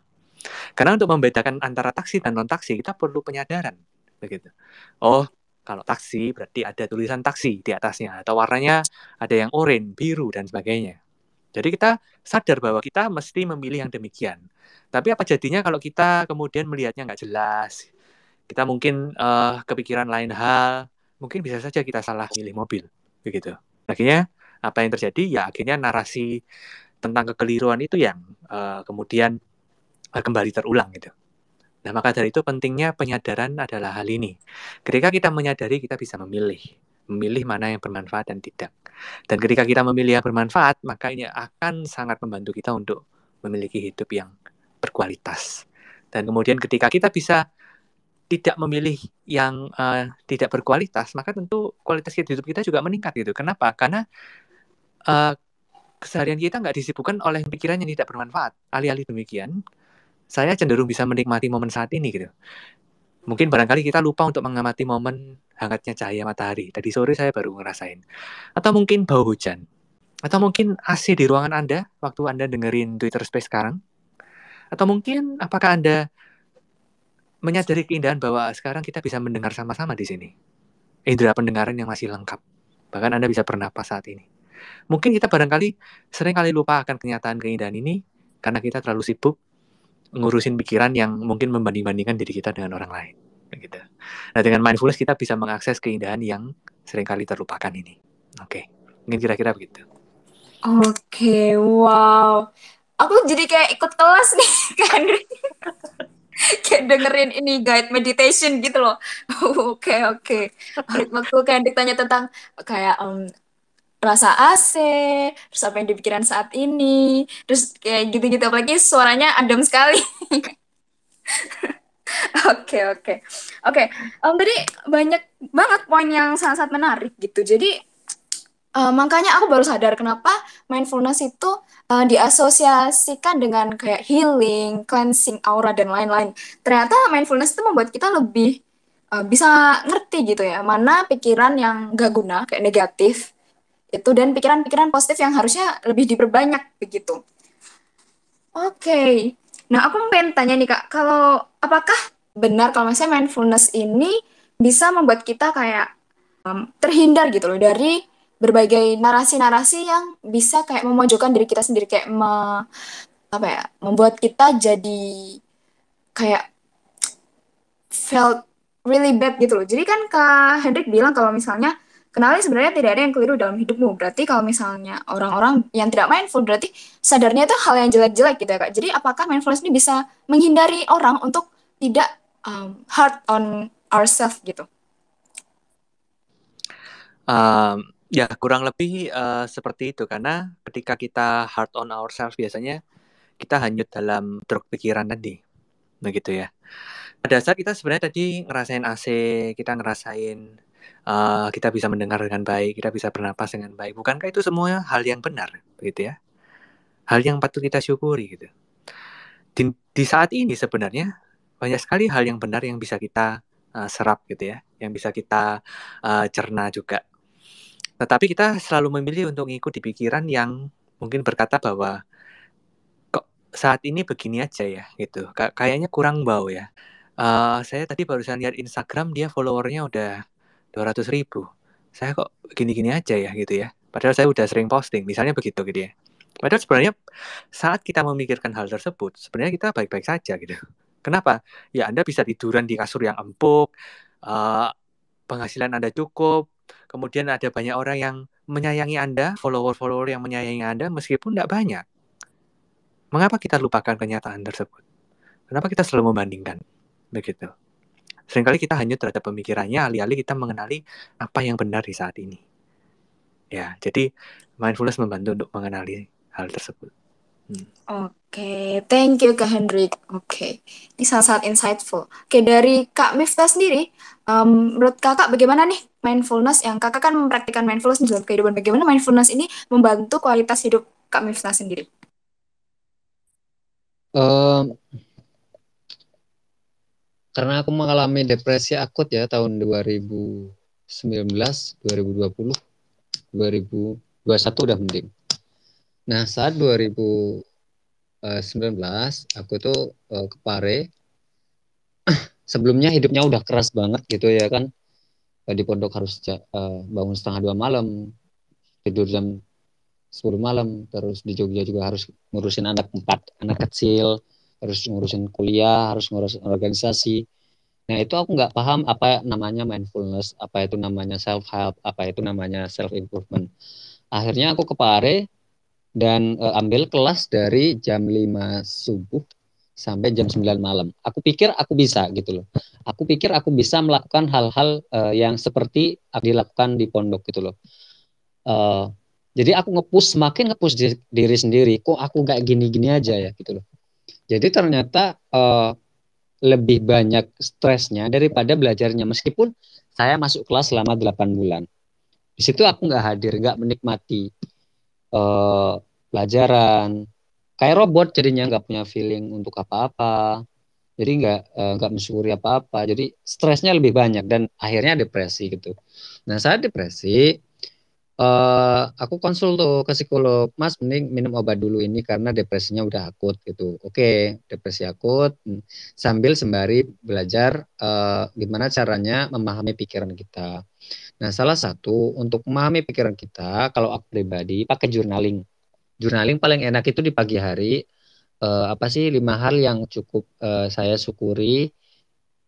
Karena untuk membedakan antara taksi dan non taksi kita perlu penyadaran begitu. Oh, kalau taksi berarti ada tulisan taksi di atasnya atau warnanya ada yang oranye, biru dan sebagainya. Jadi kita sadar bahwa kita mesti memilih yang demikian. Tapi apa jadinya kalau kita kemudian melihatnya nggak jelas, kita mungkin uh, kepikiran lain hal, mungkin bisa saja kita salah milih mobil, begitu. Akhirnya apa yang terjadi? Ya akhirnya narasi tentang kekeliruan itu yang uh, kemudian kembali terulang gitu. Nah, maka dari itu pentingnya penyadaran adalah hal ini. Ketika kita menyadari, kita bisa memilih. Memilih mana yang bermanfaat dan tidak. Dan ketika kita memilih yang bermanfaat, maka ini akan sangat membantu kita untuk memiliki hidup yang berkualitas. Dan kemudian ketika kita bisa tidak memilih yang uh, tidak berkualitas, maka tentu kualitas hidup kita juga meningkat gitu. Kenapa? Karena uh, keseharian kita nggak disibukkan oleh pikiran yang tidak bermanfaat. Alih-alih demikian, saya cenderung bisa menikmati momen saat ini gitu. Mungkin barangkali kita lupa untuk mengamati momen hangatnya cahaya matahari. Tadi sore saya baru ngerasain. Atau mungkin bau hujan. Atau mungkin AC di ruangan Anda waktu Anda dengerin Twitter Space sekarang. Atau mungkin apakah Anda menyadari keindahan bahwa sekarang kita bisa mendengar sama-sama di sini. Indra pendengaran yang masih lengkap. Bahkan Anda bisa bernapas saat ini. Mungkin kita barangkali sering kali lupa akan kenyataan keindahan ini karena kita terlalu sibuk ngurusin pikiran yang mungkin membanding-bandingkan diri kita dengan orang lain gitu. Nah, dengan mindfulness kita bisa mengakses keindahan yang seringkali terlupakan ini. Oke. Okay. Mungkin kira-kira begitu. Oke, okay, wow. Aku jadi kayak ikut kelas nih kan. kayak dengerin ini guide meditation gitu loh. Oke oke. Okay, okay. Waktu kayak ditanya tentang kayak um, rasa AC, terus apa yang dipikiran saat ini, terus kayak gitu-gitu apalagi suaranya adem sekali. Oke oke oke. Tadi banyak banget poin yang sangat-sangat menarik gitu. Jadi uh, makanya aku baru sadar kenapa mindfulness itu uh, diasosiasikan dengan kayak healing, cleansing aura dan lain-lain. Ternyata mindfulness itu membuat kita lebih uh, bisa ngerti gitu ya mana pikiran yang gak guna kayak negatif itu dan pikiran-pikiran positif yang harusnya lebih diperbanyak begitu. Oke, okay. nah aku pengen tanya nih kak, kalau apakah benar kalau misalnya mindfulness ini bisa membuat kita kayak um, terhindar gitu loh dari berbagai narasi-narasi yang bisa kayak memojokkan diri kita sendiri kayak me, apa ya membuat kita jadi kayak felt really bad gitu loh. Jadi kan kak Hendrik bilang kalau misalnya kenali sebenarnya tidak ada yang keliru dalam hidupmu. Berarti kalau misalnya orang-orang yang tidak mindful berarti sadarnya itu hal yang jelek-jelek gitu ya kak. Jadi apakah mindfulness ini bisa menghindari orang untuk tidak um, hard on ourselves gitu? Um, ya kurang lebih uh, seperti itu karena ketika kita hard on ourselves biasanya kita hanyut dalam truk pikiran tadi, begitu ya. Pada saat kita sebenarnya tadi ngerasain AC, kita ngerasain uh, kita bisa mendengar dengan baik, kita bisa bernapas dengan baik. Bukankah itu semua hal yang benar, begitu ya? Hal yang patut kita syukuri gitu. Di, di saat ini sebenarnya banyak sekali hal yang benar yang bisa kita uh, serap gitu ya, yang bisa kita uh, cerna juga. Tetapi kita selalu memilih untuk ikut di pikiran yang mungkin berkata bahwa kok saat ini begini aja ya gitu, kayaknya kurang bau ya. Uh, saya tadi barusan lihat Instagram dia followernya udah 200 ribu saya kok gini-gini aja ya gitu ya padahal saya udah sering posting misalnya begitu gitu ya padahal sebenarnya saat kita memikirkan hal tersebut sebenarnya kita baik-baik saja gitu kenapa ya anda bisa tiduran di kasur yang empuk uh, penghasilan anda cukup kemudian ada banyak orang yang menyayangi anda follower-follower yang menyayangi anda meskipun tidak banyak mengapa kita lupakan kenyataan tersebut kenapa kita selalu membandingkan begitu Seringkali kita hanya terhadap pemikirannya alih-alih kita mengenali apa yang benar di saat ini. Ya, jadi mindfulness membantu untuk mengenali hal tersebut. Hmm. Oke, okay. thank you Kak Hendrik. Oke, okay. ini sangat-sangat insightful. Oke, okay, dari Kak Miftah sendiri, um, menurut kakak bagaimana nih mindfulness yang kakak kan mempraktikkan mindfulness dalam kehidupan bagaimana mindfulness ini membantu kualitas hidup Kak Miftah sendiri? Um, karena aku mengalami depresi akut ya tahun 2019, 2020, 2021 udah mending. Nah, saat 2019 aku tuh uh, ke Pare. Sebelumnya hidupnya udah keras banget gitu ya kan. Eh, di pondok harus uh, bangun setengah dua malam, tidur jam 10 malam, terus di Jogja juga harus ngurusin anak empat, anak kecil, harus ngurusin kuliah harus ngurusin organisasi nah itu aku nggak paham apa namanya mindfulness apa itu namanya self help apa itu namanya self improvement akhirnya aku ke Pare dan uh, ambil kelas dari jam 5 subuh sampai jam 9 malam. Aku pikir aku bisa gitu loh. Aku pikir aku bisa melakukan hal-hal uh, yang seperti dilakukan di pondok gitu loh. Uh, jadi aku ngepus semakin ngepus diri, diri sendiri. Kok aku gak gini-gini aja ya gitu loh. Jadi ternyata uh, lebih banyak stresnya daripada belajarnya. Meskipun saya masuk kelas selama 8 bulan. Di situ aku nggak hadir, nggak menikmati uh, pelajaran. Kayak robot jadinya nggak punya feeling untuk apa-apa. Jadi nggak uh, mensyukuri apa-apa. Jadi stresnya lebih banyak dan akhirnya depresi gitu. Nah saat depresi Eh, aku konsul tuh ke psikolog, Mas mending minum obat dulu ini karena depresinya udah akut gitu. Oke, okay, depresi akut hmm, sambil sembari belajar uh, gimana caranya memahami pikiran kita. Nah, salah satu untuk memahami pikiran kita kalau aku pribadi pakai journaling. Journaling paling enak itu di pagi hari. Uh, apa sih lima hal yang cukup uh, saya syukuri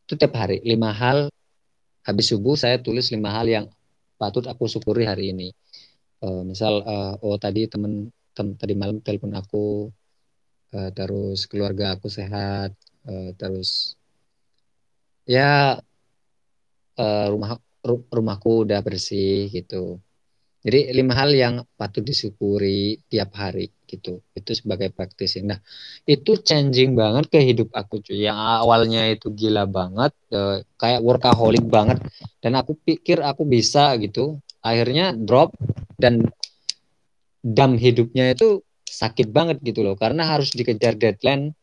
itu tiap hari lima hal habis subuh saya tulis lima hal yang patut aku syukuri hari ini uh, misal uh, oh tadi temen tem tadi malam telepon aku uh, terus keluarga aku sehat uh, terus ya uh, rumah ru rumahku udah bersih gitu jadi lima hal yang patut disyukuri tiap hari gitu itu sebagai praktisi nah itu changing banget ke hidup aku cuy yang awalnya itu gila banget uh, kayak workaholic banget dan aku pikir aku bisa gitu akhirnya drop dan dam hidupnya itu sakit banget gitu loh karena harus dikejar deadline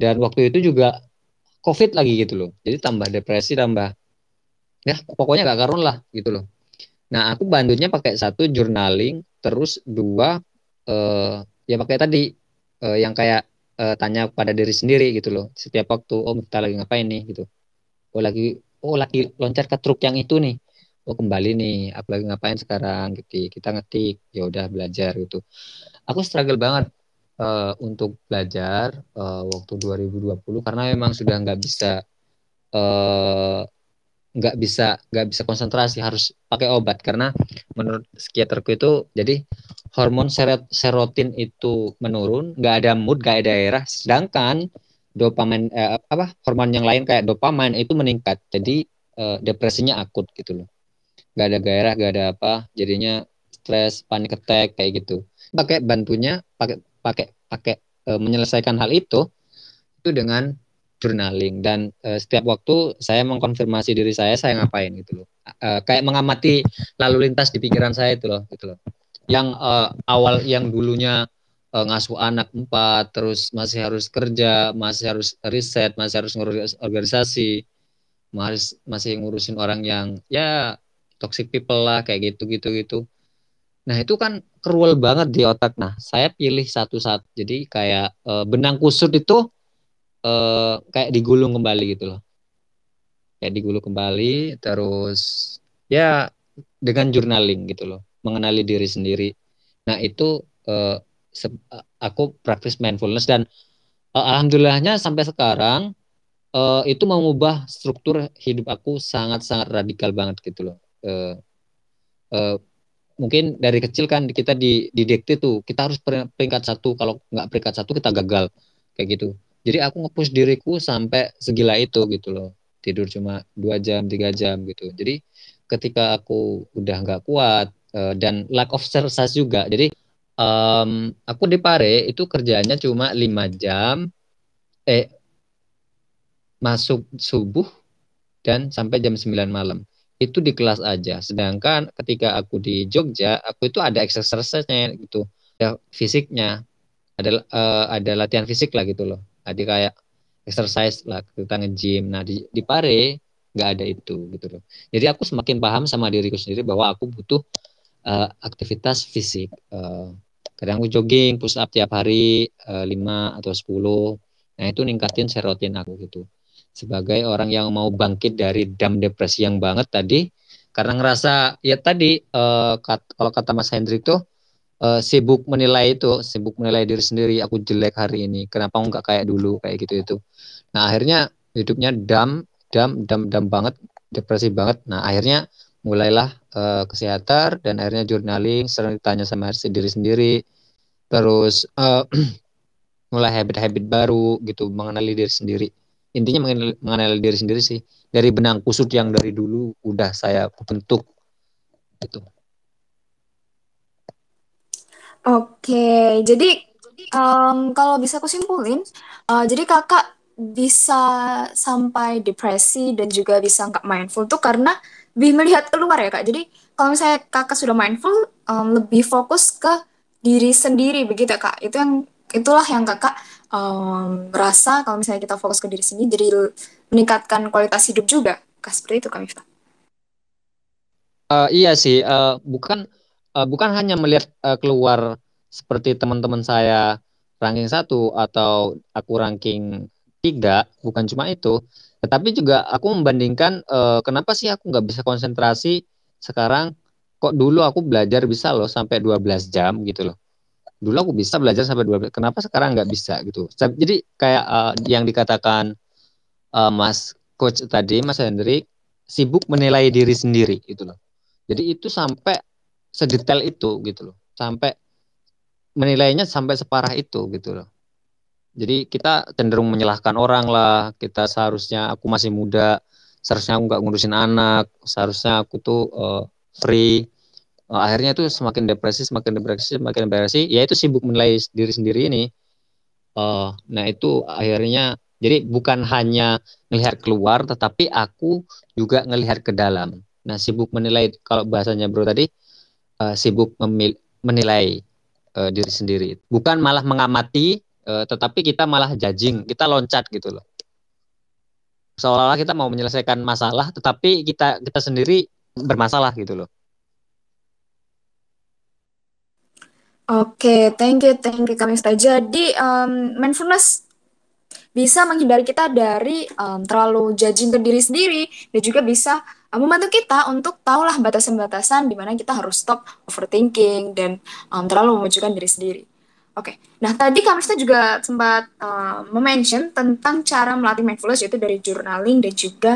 dan waktu itu juga covid lagi gitu loh jadi tambah depresi tambah ya pokoknya gak karun lah gitu loh Nah, aku bantunya pakai satu journaling, terus dua eh, ya pakai tadi uh, yang kayak uh, tanya pada diri sendiri gitu loh setiap waktu oh kita lagi ngapain nih gitu oh lagi oh lagi loncat ke truk yang itu nih oh kembali nih apa lagi ngapain sekarang gitu kita ngetik ya udah belajar gitu aku struggle banget uh, untuk belajar uh, waktu 2020 karena memang sudah nggak bisa nggak uh, bisa nggak bisa konsentrasi harus pakai obat karena menurut psikiaterku itu jadi hormon serotin itu menurun, nggak ada mood, nggak ada daerah. Sedangkan dopamin eh, apa hormon yang lain kayak dopamin itu meningkat. Jadi eh, depresinya akut gitu loh. Nggak ada gairah, nggak ada apa. Jadinya stres, panik, attack kayak gitu. Pakai bantunya pakai pakai pakai eh, menyelesaikan hal itu itu dengan journaling dan uh, setiap waktu saya mengkonfirmasi diri saya saya ngapain gitu loh uh, kayak mengamati lalu lintas di pikiran saya itu loh gitu loh yang uh, awal yang dulunya uh, ngasuh anak empat terus masih harus kerja masih harus riset masih harus ngurus organisasi masih masih ngurusin orang yang ya toxic people lah kayak gitu gitu gitu nah itu kan cruel banget di otak nah saya pilih satu satu jadi kayak uh, benang kusut itu uh, kayak digulung kembali gitu loh kayak digulung kembali terus ya dengan journaling gitu loh mengenali diri sendiri. Nah itu uh, aku praktis mindfulness dan uh, alhamdulillahnya sampai sekarang uh, itu mengubah struktur hidup aku sangat-sangat radikal banget gitu loh. Uh, uh, mungkin dari kecil kan kita di didikte tuh kita harus peringkat satu kalau nggak peringkat satu kita gagal kayak gitu. Jadi aku ngepush diriku sampai segila itu gitu loh tidur cuma dua jam tiga jam gitu. Jadi ketika aku udah nggak kuat Eh, dan lack of service juga jadi um, aku di Pare itu kerjanya cuma lima jam eh masuk subuh dan sampai jam 9 malam itu di kelas aja sedangkan ketika aku di Jogja aku itu ada exercise-nya gitu ya fisiknya ada uh, ada latihan fisik lah gitu loh nah, ada kayak exercise lah kita nge-gym nah di, di Pare nggak ada itu gitu loh jadi aku semakin paham sama diriku sendiri bahwa aku butuh uh, aktivitas fisik. Uh, kadang aku jogging, push up tiap hari uh, eh, 5 atau 10. Nah, itu ningkatin serotin aku gitu. Sebagai orang yang mau bangkit dari dam depresi yang banget tadi, karena ngerasa ya tadi uh, kat, kalau kata Mas Hendrik tuh uh, sibuk menilai itu, sibuk menilai diri sendiri. Aku jelek hari ini. Kenapa enggak kayak dulu kayak gitu itu. Nah akhirnya hidupnya dam, dam, dam, dam banget, depresi banget. Nah akhirnya mulailah Eh, kesehatan dan akhirnya journaling sering ditanya sama diri sendiri terus uh, mulai habit-habit baru gitu mengenali diri sendiri intinya mengenali, mengenali diri sendiri sih dari benang kusut yang dari dulu udah saya bentuk gitu Oke, jadi um, kalau bisa aku simpulin, uh, jadi kakak bisa sampai depresi dan juga bisa nggak mindful tuh karena lebih melihat keluar ya kak. Jadi kalau misalnya kakak sudah mindful, um, lebih fokus ke diri sendiri begitu ya, kak. Itu yang itulah yang kakak um, merasa kalau misalnya kita fokus ke diri sendiri, jadi meningkatkan kualitas hidup juga. Kak seperti itu kak Mifta Uh, eh, iya sih, uh, bukan uh, bukan hanya melihat uh, keluar seperti teman-teman saya ranking satu atau aku ranking tiga, bukan cuma itu, tetapi juga aku membandingkan uh, kenapa sih aku nggak bisa konsentrasi sekarang kok dulu aku belajar bisa loh sampai 12 jam gitu loh. Dulu aku bisa belajar sampai 12 kenapa sekarang nggak bisa gitu. Jadi kayak uh, yang dikatakan uh, Mas Coach tadi Mas Hendrik sibuk menilai diri sendiri gitu loh. Jadi itu sampai sedetail itu gitu loh. Sampai menilainya sampai separah itu gitu loh. Jadi kita cenderung menyalahkan orang lah. Kita seharusnya aku masih muda, seharusnya aku nggak ngurusin anak, seharusnya aku tuh uh, free. Uh, akhirnya tuh semakin depresi, semakin depresi, semakin depresi. Ya itu sibuk menilai diri sendiri ini. Uh, nah itu akhirnya jadi bukan hanya melihat keluar, tetapi aku juga ngelihat ke dalam. Nah sibuk menilai kalau bahasanya bro tadi uh, sibuk menilai uh, diri sendiri, bukan malah mengamati Eh, tetapi kita malah judging, kita loncat gitu loh. Seolah-olah kita mau menyelesaikan masalah, tetapi kita kita sendiri bermasalah gitu loh. Oke, okay, thank you, thank you Kamista. Jadi um, mindfulness bisa menghindari kita dari um, terlalu judging ke diri sendiri dan juga bisa um, membantu kita untuk tahulah batasan-batasan di mana kita harus stop overthinking dan um, terlalu memajukan diri sendiri. Oke, okay. nah tadi Kamarista juga sempat uh, mention tentang cara melatih mindfulness yaitu dari journaling dan juga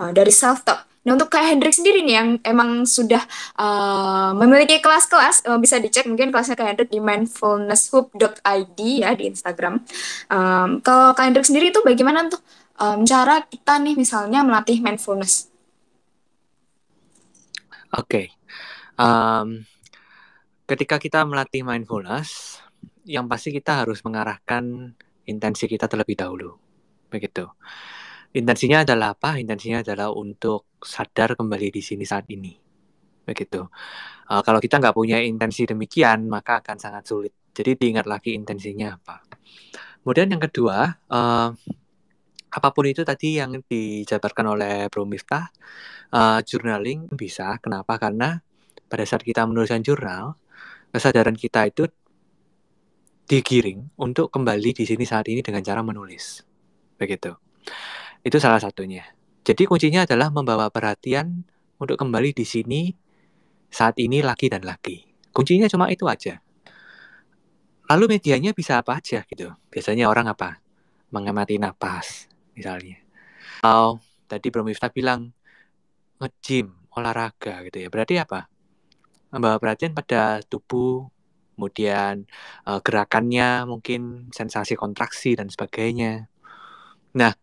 uh, dari self talk. Nah untuk Kak Hendrik sendiri nih yang emang sudah uh, memiliki kelas-kelas uh, bisa dicek mungkin kelasnya kayak Hendrik di mindfulnesshub.id ya di Instagram. Um, kalau Kak Hendrik sendiri itu bagaimana untuk um, cara kita nih misalnya melatih mindfulness? Oke, okay. um, ketika kita melatih mindfulness yang pasti kita harus mengarahkan intensi kita terlebih dahulu. Begitu. Intensinya adalah apa? Intensinya adalah untuk sadar kembali di sini saat ini. Begitu. Uh, kalau kita nggak punya intensi demikian, maka akan sangat sulit. Jadi diingat lagi intensinya apa. Kemudian yang kedua, uh, apapun itu tadi yang dijabarkan oleh Bro Miftah, uh, journaling bisa. Kenapa? Karena pada saat kita menuliskan jurnal, kesadaran kita itu digiring untuk kembali di sini saat ini dengan cara menulis. Begitu. Itu salah satunya. Jadi kuncinya adalah membawa perhatian untuk kembali di sini saat ini lagi dan lagi. Kuncinya cuma itu aja. Lalu medianya bisa apa aja gitu. Biasanya orang apa? Mengamati nafas misalnya. Atau tadi Bro Miftah bilang nge-gym, olahraga gitu ya. Berarti apa? Membawa perhatian pada tubuh, kemudian uh, gerakannya mungkin sensasi kontraksi dan sebagainya. Nah,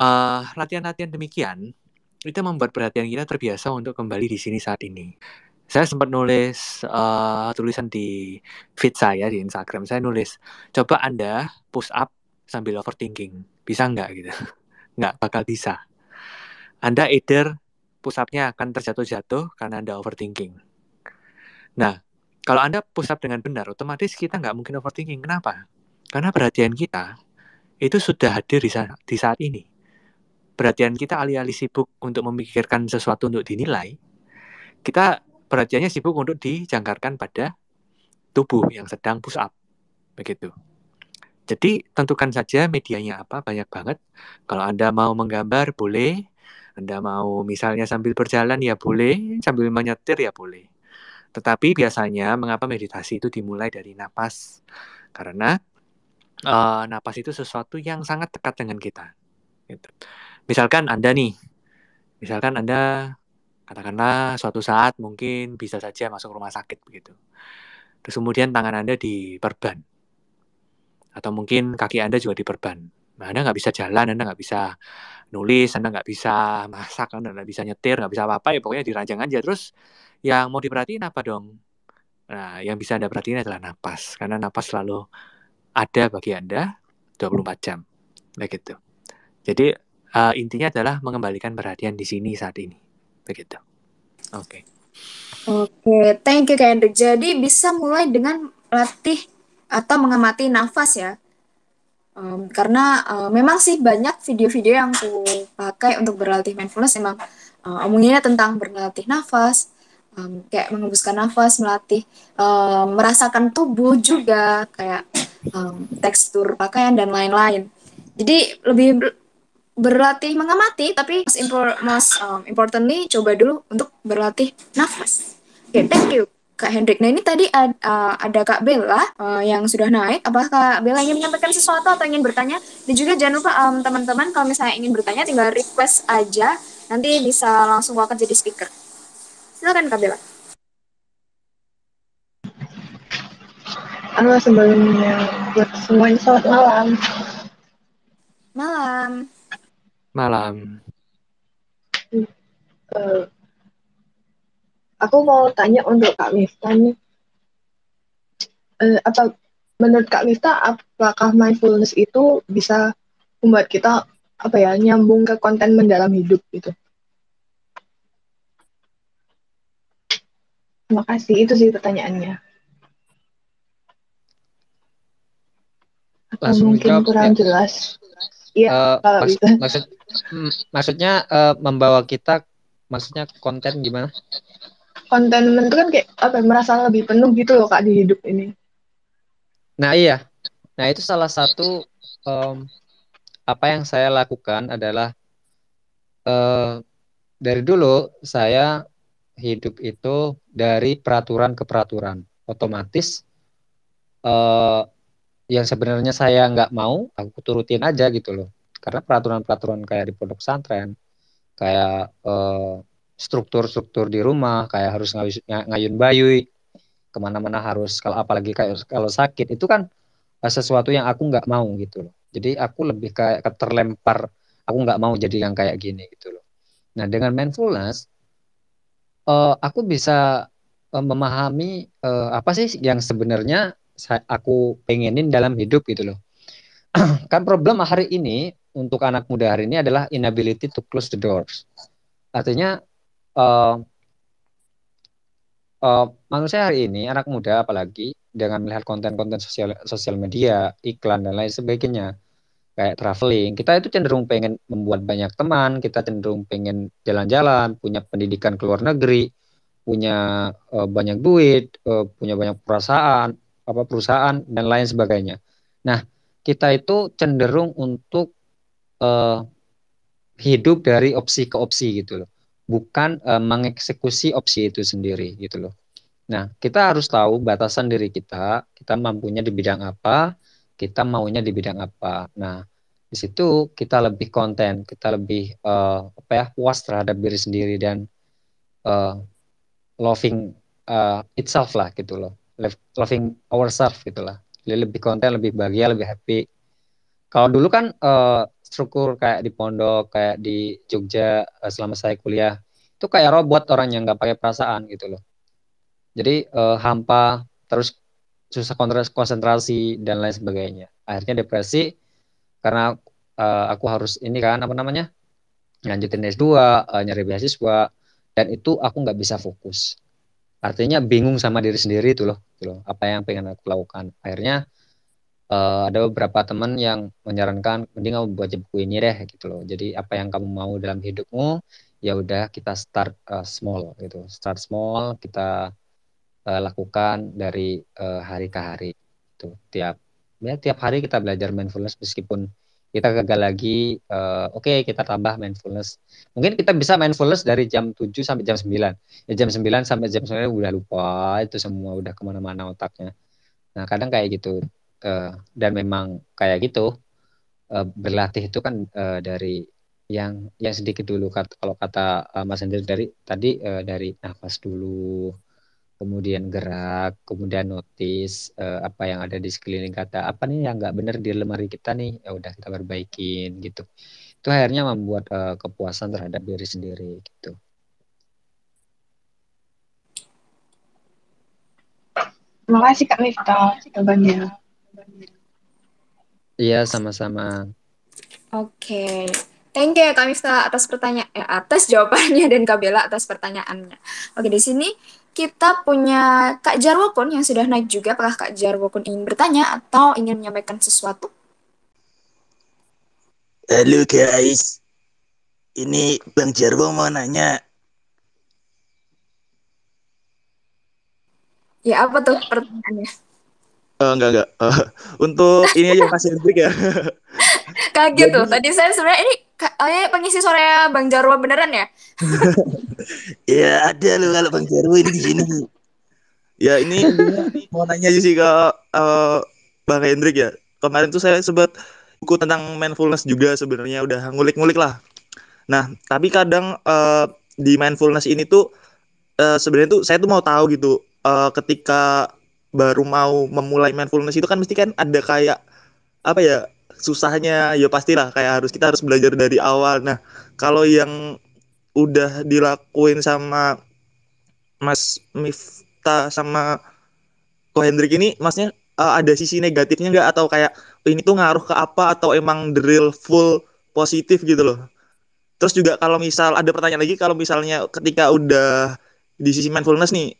eh, latihan-latihan uh, demikian itu membuat perhatian kita terbiasa untuk kembali di sini saat ini. Saya sempat nulis uh, tulisan di feed saya di Instagram. Saya nulis, coba Anda push up sambil overthinking. Bisa nggak gitu? Nggak bakal bisa. Anda either push up-nya akan terjatuh-jatuh karena Anda overthinking. Nah, kalau Anda push up dengan benar, otomatis kita nggak mungkin overthinking. Kenapa? Karena perhatian kita itu sudah hadir di, sa di saat ini. Perhatian kita alih-alih sibuk untuk memikirkan sesuatu untuk dinilai, kita perhatiannya sibuk untuk dijangkarkan pada tubuh yang sedang push up. Begitu. Jadi tentukan saja medianya apa, banyak banget. Kalau Anda mau menggambar boleh, Anda mau misalnya sambil berjalan ya boleh, sambil menyetir ya boleh. Tetapi biasanya mengapa meditasi itu dimulai dari napas? Karena uh, napas itu sesuatu yang sangat dekat dengan kita. Gitu. Misalkan Anda nih, misalkan Anda katakanlah suatu saat mungkin bisa saja masuk rumah sakit begitu. Terus kemudian tangan Anda diperban. Atau mungkin kaki Anda juga diperban. Nah, Anda nggak bisa jalan, Anda nggak bisa nulis, Anda nggak bisa masak, Anda nggak bisa nyetir, nggak bisa apa-apa, ya pokoknya dirancang aja. Terus yang mau diperhatiin apa dong? Nah, yang bisa Anda perhatiin adalah napas. Karena napas selalu ada bagi Anda 24 jam. Begitu. Jadi uh, intinya adalah mengembalikan perhatian di sini saat ini. Begitu. Oke. Okay. Oke, okay, thank you Kak Hendrik. Jadi bisa mulai dengan latih atau mengamati nafas ya. Um, karena uh, memang sih banyak video-video yang aku pakai untuk berlatih mindfulness emang uh, omonginnya tentang berlatih nafas, um, kayak mengembuskan nafas, melatih um, merasakan tubuh juga kayak um, tekstur pakaian dan lain-lain. Jadi lebih berlatih mengamati, tapi most, impor, most um, importantly coba dulu untuk berlatih nafas. Oke, okay, thank you. Kak Hendrik. Nah ini tadi ad, uh, ada Kak Bella uh, yang sudah naik. Apakah Kak Bella ingin menyampaikan sesuatu atau ingin bertanya? Dan juga jangan lupa teman teman-teman kalau misalnya ingin bertanya tinggal request aja. Nanti bisa langsung welcome jadi speaker. Silakan Kak Bella. Halo sebelumnya buat semuanya selamat malam. Malam. Malam. Uh, aku mau tanya untuk Kak Mifta, nih. Uh, apa menurut Kak Mifta apakah mindfulness itu bisa membuat kita apa ya nyambung ke konten mendalam hidup gitu? Terima kasih. Itu sih pertanyaannya. Atau Langsung mungkin dijawab, kurang ya. jelas. Iya, uh, kalau maksud, bisa. Gitu. Maksud, hmm, maksudnya uh, membawa kita, maksudnya konten gimana? Konten itu kan kayak apa? Merasa lebih penuh gitu loh kak di hidup ini. Nah iya, nah itu salah satu um, apa yang saya lakukan adalah uh, dari dulu saya hidup itu dari peraturan ke peraturan. Otomatis eh, yang sebenarnya saya nggak mau, aku turutin aja gitu loh. Karena peraturan-peraturan kayak di pondok pesantren, kayak struktur eh, struktur-struktur di rumah, kayak harus ngayun, ngayun bayui, kemana-mana harus kalau apalagi kayak kalau sakit itu kan eh, sesuatu yang aku nggak mau gitu loh. Jadi aku lebih kayak terlempar, aku nggak mau jadi yang kayak gini gitu loh. Nah dengan mindfulness uh, aku bisa uh, memahami uh, apa sih yang sebenarnya aku pengenin dalam hidup gitu loh. kan problem hari ini untuk anak muda hari ini adalah inability to close the doors. Artinya uh, uh, manusia hari ini anak muda apalagi dengan melihat konten-konten sosial sosial media, iklan dan lain sebagainya kayak traveling. Kita itu cenderung pengen membuat banyak teman, kita cenderung pengen jalan-jalan, punya pendidikan ke luar negeri, punya uh, banyak duit, uh, punya banyak perusahaan, apa perusahaan dan lain sebagainya. Nah, kita itu cenderung untuk uh, hidup dari opsi ke opsi gitu loh. Bukan uh, mengeksekusi opsi itu sendiri gitu loh. Nah, kita harus tahu batasan diri kita, kita mampunya di bidang apa, kita maunya di bidang apa. Nah, di situ kita lebih konten, kita lebih uh, apa ya puas terhadap diri sendiri dan uh, loving uh, itself lah gitu loh, loving ourselves gitulah. Jadi lebih konten, lebih bahagia, lebih happy. Kalau dulu kan uh, struktur kayak di pondok, kayak di Jogja uh, selama saya kuliah itu kayak robot orang yang nggak pakai perasaan gitu loh. Jadi uh, hampa terus susah konsentrasi dan lain sebagainya akhirnya depresi karena uh, aku harus ini kan apa namanya lanjutin S2 uh, eh, nyari beasiswa dan itu aku nggak bisa fokus artinya bingung sama diri sendiri itu loh itu loh apa yang pengen aku lakukan akhirnya uh, ada beberapa teman yang menyarankan mending kamu buat buku ini deh gitu loh jadi apa yang kamu mau dalam hidupmu ya udah kita start uh, small gitu start small kita uh, lakukan dari uh, hari ke hari itu tiap ya tiap hari kita belajar mindfulness meskipun kita gagal lagi uh, oke okay, kita tambah mindfulness mungkin kita bisa mindfulness dari jam 7 sampai jam 9 ya jam 9 sampai jam 9 udah lupa itu semua udah kemana-mana otaknya nah kadang kayak gitu uh, dan memang kayak gitu uh, berlatih itu kan uh, dari yang yang sedikit dulu kalau kata uh, Mas Hendrik dari tadi uh, dari nafas dulu kemudian gerak, kemudian notice uh, apa yang ada di sekeliling kata, apa nih yang nggak benar di lemari kita nih, ya udah kita perbaikin gitu. Itu akhirnya membuat uh, kepuasan terhadap diri sendiri gitu. Terima kasih Kak Miftah banyak Iya, sama-sama. Oke. Okay. Thank you ya, Kak Miftah atas pertanyaan eh, atas jawabannya dan Kak Bella atas pertanyaannya. Oke, di sini kita punya Kak Jarwo pun yang sudah naik juga. Apakah Kak Jarwo pun ingin bertanya atau ingin menyampaikan sesuatu? Halo guys, ini Bang Jarwo mau nanya. Ya apa tuh pertanyaannya? Uh, enggak enggak. Uh, untuk ini aja Mas Hendrik ya. Kaget tuh. Tadi saya sebenarnya ini eh pengisi sore Bang Jarwo beneran ya? ya ada loh kalau Bang Jarwo ini di sini. ya ini mau nanya aja sih ke uh, Bang Hendrik ya. Kemarin tuh saya sebut buku tentang mindfulness juga sebenarnya udah ngulik-ngulik lah. Nah, tapi kadang uh, di mindfulness ini tuh uh, sebenarnya tuh saya tuh mau tahu gitu uh, ketika baru mau memulai mindfulness itu kan mesti kan ada kayak apa ya susahnya ya pastilah kayak harus kita harus belajar dari awal nah kalau yang udah dilakuin sama Mas Mifta sama Ko Hendrik ini maksudnya uh, eh, ada sisi negatifnya enggak atau kayak oh, ini tuh ngaruh ke apa atau emang drill full positif gitu loh terus juga kalau misal ada pertanyaan lagi kalau misalnya ketika udah di sisi mindfulness nih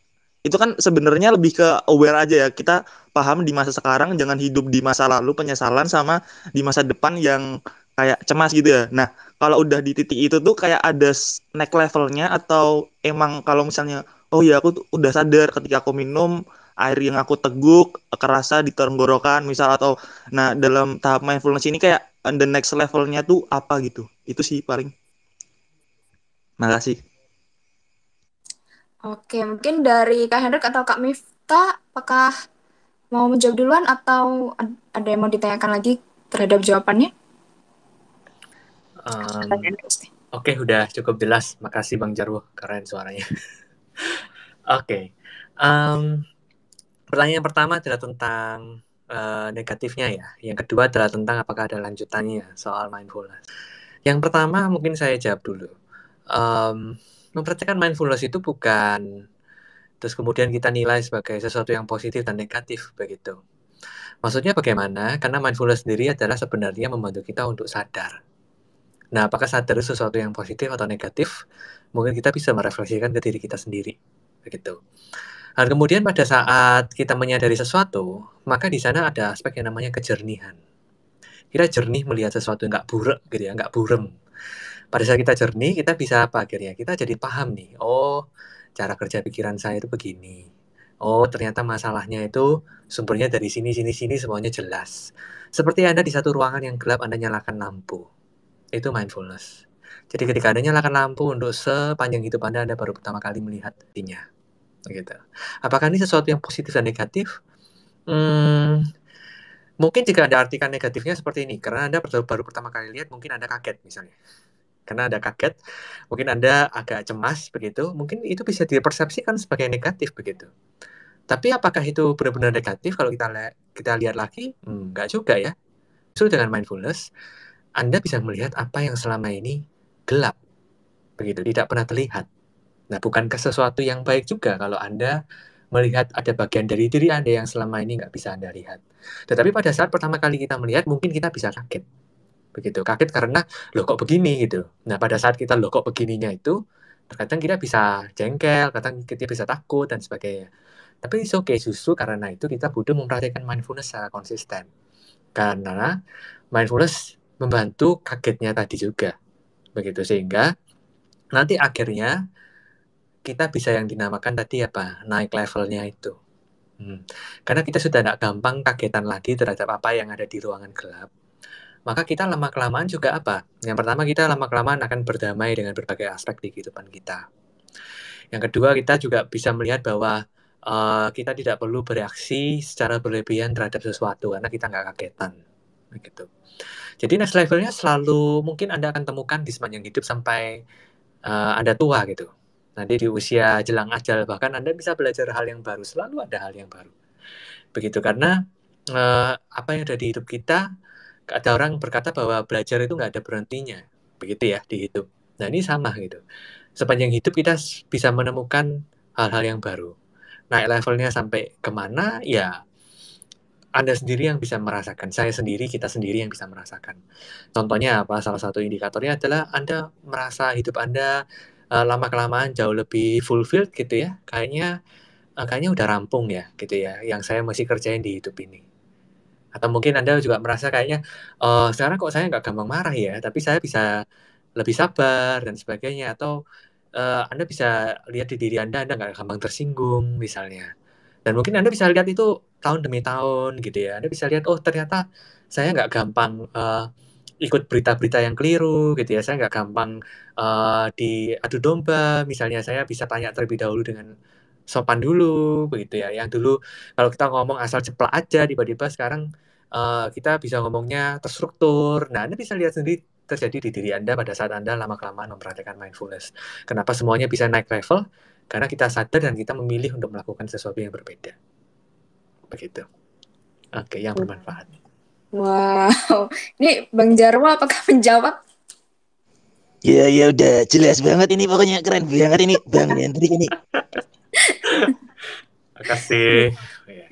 itu kan sebenarnya lebih ke aware aja ya kita paham di masa sekarang jangan hidup di masa lalu penyesalan sama di masa depan yang kayak cemas gitu ya nah kalau udah di titik itu tuh kayak ada naik levelnya atau emang kalau misalnya oh ya aku udah sadar ketika aku minum air yang aku teguk kerasa di tenggorokan misal atau nah dalam tahap mindfulness ini kayak the next levelnya tuh apa gitu itu sih paling makasih oke mungkin dari kak Hendrik atau kak Mifta apakah Mau menjawab duluan atau ada yang mau ditanyakan lagi terhadap jawabannya? Um, Oke, okay, udah cukup jelas. Makasih Bang Jarwo, keren suaranya. Oke, okay. um, pertanyaan pertama adalah tentang uh, negatifnya ya. Yang kedua adalah tentang apakah ada lanjutannya ya soal mindfulness. Yang pertama mungkin saya jawab dulu. Um, mempraktekkan mindfulness itu bukan terus kemudian kita nilai sebagai sesuatu yang positif dan negatif begitu. Maksudnya bagaimana? Karena mindfulness sendiri adalah sebenarnya membantu kita untuk sadar. Nah, apakah sadar itu sesuatu yang positif atau negatif? Mungkin kita bisa merefleksikan ke diri kita sendiri, begitu. Nah, kemudian pada saat kita menyadari sesuatu, maka di sana ada aspek yang namanya kejernihan. Kita jernih melihat sesuatu yang nggak buruk, gitu ya, nggak burem. Pada saat kita jernih, kita bisa apa akhirnya? Kita jadi paham nih, oh cara kerja pikiran saya itu begini. Oh, ternyata masalahnya itu sumbernya dari sini, sini, sini, semuanya jelas. Seperti Anda di satu ruangan yang gelap, Anda nyalakan lampu. Itu mindfulness. Jadi ketika Anda nyalakan lampu untuk sepanjang hidup Anda, Anda baru pertama kali melihat dirinya. Gitu. Apakah ini sesuatu yang positif dan negatif? Hmm, mungkin jika Anda artikan negatifnya seperti ini, karena Anda baru, baru pertama kali lihat, mungkin Anda kaget misalnya karena ada kaget, mungkin Anda agak cemas begitu, mungkin itu bisa dipersepsikan sebagai negatif begitu. Tapi apakah itu benar-benar negatif kalau kita li kita lihat lagi? Hmm, enggak juga ya. Justru dengan mindfulness, Anda bisa melihat apa yang selama ini gelap. Begitu, tidak pernah terlihat. Nah, bukankah sesuatu yang baik juga kalau Anda melihat ada bagian dari diri Anda yang selama ini nggak bisa Anda lihat. Tetapi pada saat pertama kali kita melihat, mungkin kita bisa kaget begitu kaget karena loh kok begini gitu nah pada saat kita loh kok begininya itu terkadang kita bisa jengkel kadang kita bisa takut dan sebagainya tapi itu oke okay susu karena itu kita butuh memperhatikan mindfulness secara konsisten karena mindfulness membantu kagetnya tadi juga begitu sehingga nanti akhirnya kita bisa yang dinamakan tadi apa naik levelnya itu hmm. karena kita sudah tidak gampang kagetan lagi terhadap apa yang ada di ruangan gelap maka kita lama kelamaan juga apa? Yang pertama kita lama kelamaan akan berdamai dengan berbagai aspek di kehidupan kita. Yang kedua kita juga bisa melihat bahwa uh, kita tidak perlu bereaksi secara berlebihan terhadap sesuatu karena kita nggak kagetan gitu. Jadi next levelnya selalu mungkin anda akan temukan di sepanjang hidup sampai uh, anda tua gitu. Nanti di usia jelang ajal bahkan anda bisa belajar hal yang baru selalu ada hal yang baru. Begitu karena uh, apa yang ada di hidup kita ada orang berkata bahwa belajar itu nggak ada berhentinya, begitu ya di hidup. Nah ini sama gitu. Sepanjang hidup kita bisa menemukan hal-hal yang baru. Naik levelnya sampai kemana ya anda sendiri yang bisa merasakan, saya sendiri, kita sendiri yang bisa merasakan. Contohnya apa? Salah satu indikatornya adalah Anda merasa hidup Anda uh, eh, lama kelamaan jauh lebih fulfilled gitu ya. Kayaknya uh, kayaknya udah rampung ya gitu ya yang saya masih kerjain di hidup ini atau mungkin anda juga merasa kayaknya oh, sekarang kok saya nggak gampang marah ya tapi saya bisa lebih sabar dan sebagainya atau uh, anda bisa lihat di diri anda anda nggak gampang tersinggung misalnya dan mungkin anda bisa lihat itu tahun demi tahun gitu ya anda bisa lihat oh ternyata saya nggak gampang uh, ikut berita-berita yang keliru gitu ya saya nggak gampang uh, diadu domba misalnya saya bisa tanya terlebih dahulu dengan sopan dulu begitu ya. Yang dulu kalau kita ngomong asal ceplok aja tiba-tiba sekarang uh, kita bisa ngomongnya terstruktur. Nah, Anda bisa lihat sendiri terjadi di diri Anda pada saat Anda lama-kelamaan memperhatikan mindfulness. Kenapa semuanya bisa naik level? Karena kita sadar dan kita memilih untuk melakukan sesuatu yang berbeda. Begitu. Oke, yang bermanfaat. Wow. Ini Bang Jarwo apakah menjawab Ya ya udah jelas banget ini pokoknya keren banget ini Bang Hendrik ini kasih iya.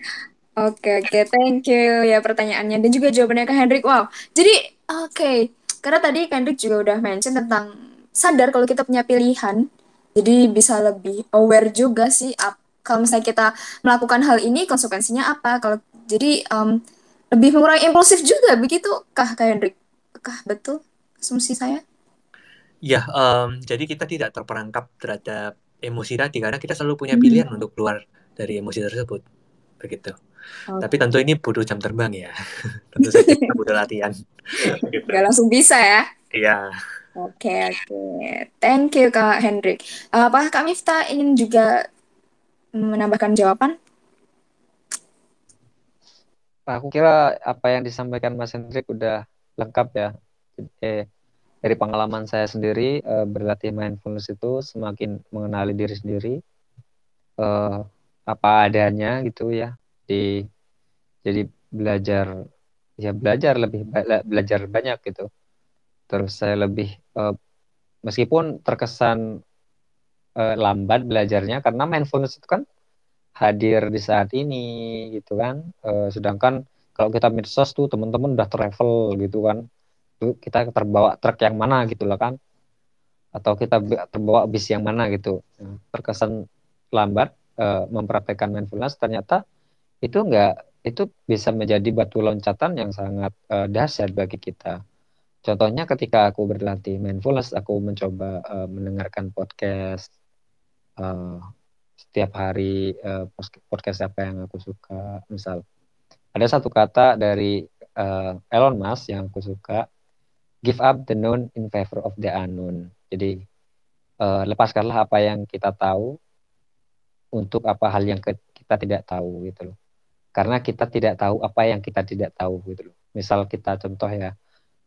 Oke, oke, okay, thank you ya pertanyaannya dan juga jawabannya ke Hendrik. Wow. Jadi, oke, okay. karena tadi Hendrik juga udah mention tentang sadar kalau kita punya pilihan, jadi bisa lebih aware juga sih kalau misalnya kita melakukan hal ini konsekuensinya apa. Kalau jadi um, lebih mengurangi impulsif juga begitu Kah Kak Hendrik? Kah betul asumsi saya? Ya, um, jadi kita tidak terperangkap terhadap emosi tadi karena kita selalu punya hmm. pilihan hmm. untuk keluar dari emosi tersebut begitu. Okay. Tapi tentu ini butuh jam terbang ya. tentu saja kita butuh latihan. gitu. Gak langsung bisa ya? Iya. Oke okay, oke. Okay. Thank you Kak Hendrik. Eh, apa Kak Mifta ingin juga menambahkan jawaban? Nah, aku kira apa yang disampaikan Mas Hendrik udah lengkap ya. Jadi, dari pengalaman saya sendiri eh, berlatih mindfulness itu semakin mengenali diri sendiri, Uh, apa adanya gitu ya di jadi belajar ya belajar lebih belajar banyak gitu terus saya lebih uh, meskipun terkesan uh, lambat belajarnya karena mindfulness itu kan hadir di saat ini gitu kan uh, sedangkan kalau kita medsos tuh teman-teman udah travel gitu kan tuh kita terbawa truk yang mana gitu lah kan atau kita terbawa bis yang mana gitu nah, terkesan lambat uh, mempraktekkan mindfulness ternyata itu enggak itu bisa menjadi batu loncatan yang sangat uh, dahsyat bagi kita. Contohnya ketika aku berlatih mindfulness, aku mencoba uh, mendengarkan podcast uh, setiap hari uh, podcast apa yang aku suka. Misal ada satu kata dari uh, Elon Musk yang aku suka, give up the known in favor of the unknown. Jadi uh, lepaskanlah apa yang kita tahu untuk apa hal yang kita tidak tahu gitu loh. Karena kita tidak tahu apa yang kita tidak tahu gitu loh. Misal kita contoh ya,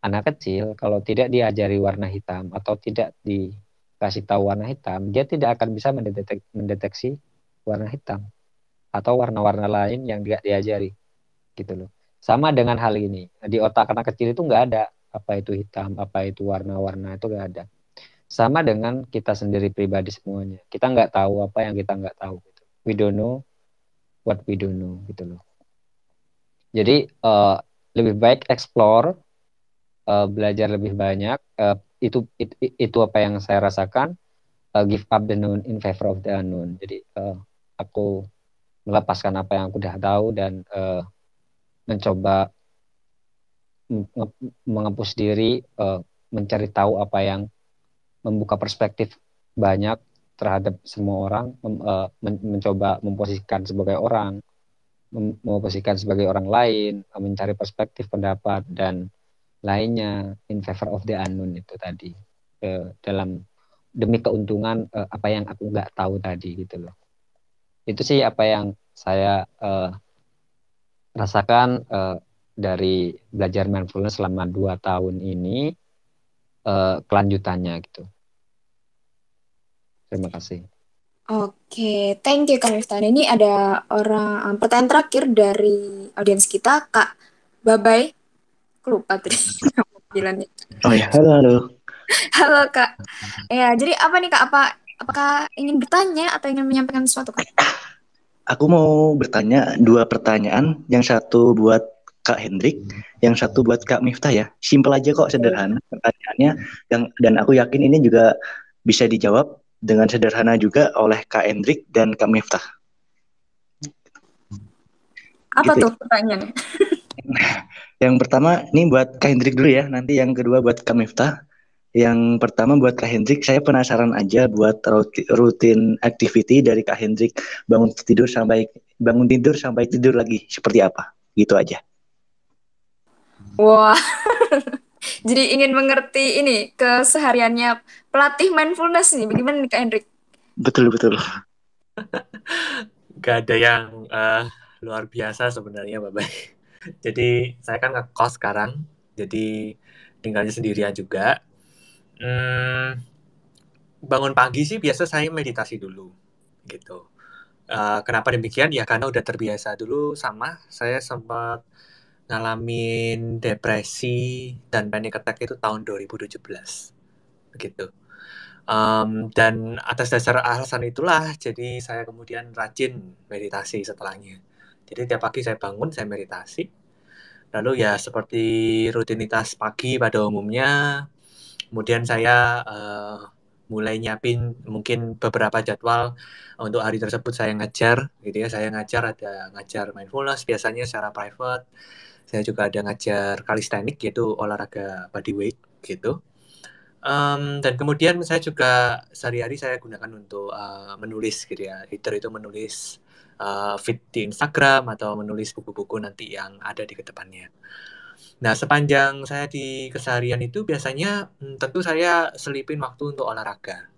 anak kecil kalau tidak diajari warna hitam atau tidak dikasih tahu warna hitam, dia tidak akan bisa mendetek, mendeteksi warna hitam atau warna-warna lain yang tidak diajari gitu loh. Sama dengan hal ini, di otak anak kecil itu nggak ada apa itu hitam, apa itu warna-warna itu nggak ada sama dengan kita sendiri pribadi semuanya kita nggak tahu apa yang kita nggak tahu gitu. we don't know what we don't know gitu loh jadi uh, lebih baik explore uh, belajar lebih banyak uh, itu it, itu apa yang saya rasakan uh, give up the known in favor of the unknown jadi uh, aku melepaskan apa yang aku udah tahu dan uh, mencoba mengepus diri uh, mencari tahu apa yang membuka perspektif banyak terhadap semua orang, mem, uh, men, mencoba memposisikan sebagai orang, mem, memposisikan sebagai orang lain, mencari perspektif pendapat dan lainnya in favor of the unknown itu tadi uh, dalam demi keuntungan uh, apa yang aku nggak tahu tadi gitu loh itu sih apa yang saya uh, rasakan uh, dari belajar mindfulness selama dua tahun ini uh, kelanjutannya gitu. Terima kasih. Oke, okay. thank you Kak Miftah. Ini ada orang um, pertanyaan terakhir dari audiens kita, Kak Babai. Lupa tadi Oh ya, halo halo. halo Kak. Ya, jadi apa nih Kak? Apa apakah ingin bertanya atau ingin menyampaikan sesuatu Kak? Aku mau bertanya dua pertanyaan. Yang satu buat Kak Hendrik, hmm. yang satu buat Kak Miftah ya. Simpel aja kok, sederhana pertanyaannya. Yang dan aku yakin ini juga bisa dijawab dengan sederhana juga oleh Kak Hendrik dan Kak Miftah. Apa gitu ya. tuh pertanyaannya? yang pertama ini buat Kak Hendrik dulu ya, nanti yang kedua buat Kak Miftah. Yang pertama buat Kak Hendrik, saya penasaran aja buat rutin activity dari Kak Hendrik bangun tidur sampai bangun tidur sampai tidur lagi seperti apa? Gitu aja. Wah. Jadi ingin mengerti ini kesehariannya pelatih mindfulness nih. Bagaimana nih Kak Hendrik? Betul betul. Gak ada yang uh, luar biasa sebenarnya, Bapak. Jadi saya kan ngekos sekarang. Jadi tinggalnya sendirian juga. Hmm, bangun pagi sih biasa saya meditasi dulu gitu. Uh, kenapa demikian? Ya karena udah terbiasa dulu sama saya sempat ngalamin depresi dan panic attack itu tahun 2017 begitu um, dan atas dasar alasan itulah jadi saya kemudian rajin meditasi setelahnya jadi tiap pagi saya bangun saya meditasi lalu ya seperti rutinitas pagi pada umumnya kemudian saya uh, mulai nyiapin mungkin beberapa jadwal untuk hari tersebut saya ngajar gitu ya saya ngajar ada ngajar mindfulness biasanya secara private saya juga ada ngajar kalistenik yaitu olahraga bodyweight gitu um, dan kemudian saya juga sehari-hari saya gunakan untuk uh, menulis gitu ya hitter itu menulis uh, eh, fit di Instagram atau menulis buku-buku nanti yang ada di kedepannya Nah, sepanjang saya di keseharian itu biasanya hmm, tentu saya selipin waktu untuk olahraga.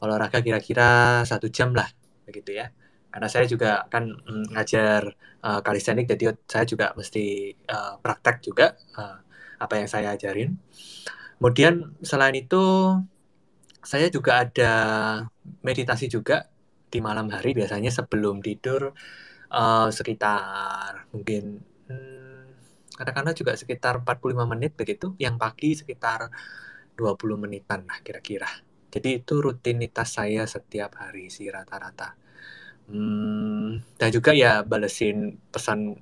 Olahraga kira-kira satu jam lah, begitu ya karena saya juga kan mm, ngajar uh, eh, kalisthenik jadi saya juga mesti uh, praktek juga uh, apa yang saya ajarin kemudian selain itu saya juga ada meditasi juga di malam hari biasanya sebelum tidur uh, sekitar mungkin hmm, katakanlah juga sekitar 45 menit begitu yang pagi sekitar 20 menitan lah kira-kira jadi itu rutinitas saya setiap hari sih rata-rata hmm, dan juga ya balesin pesan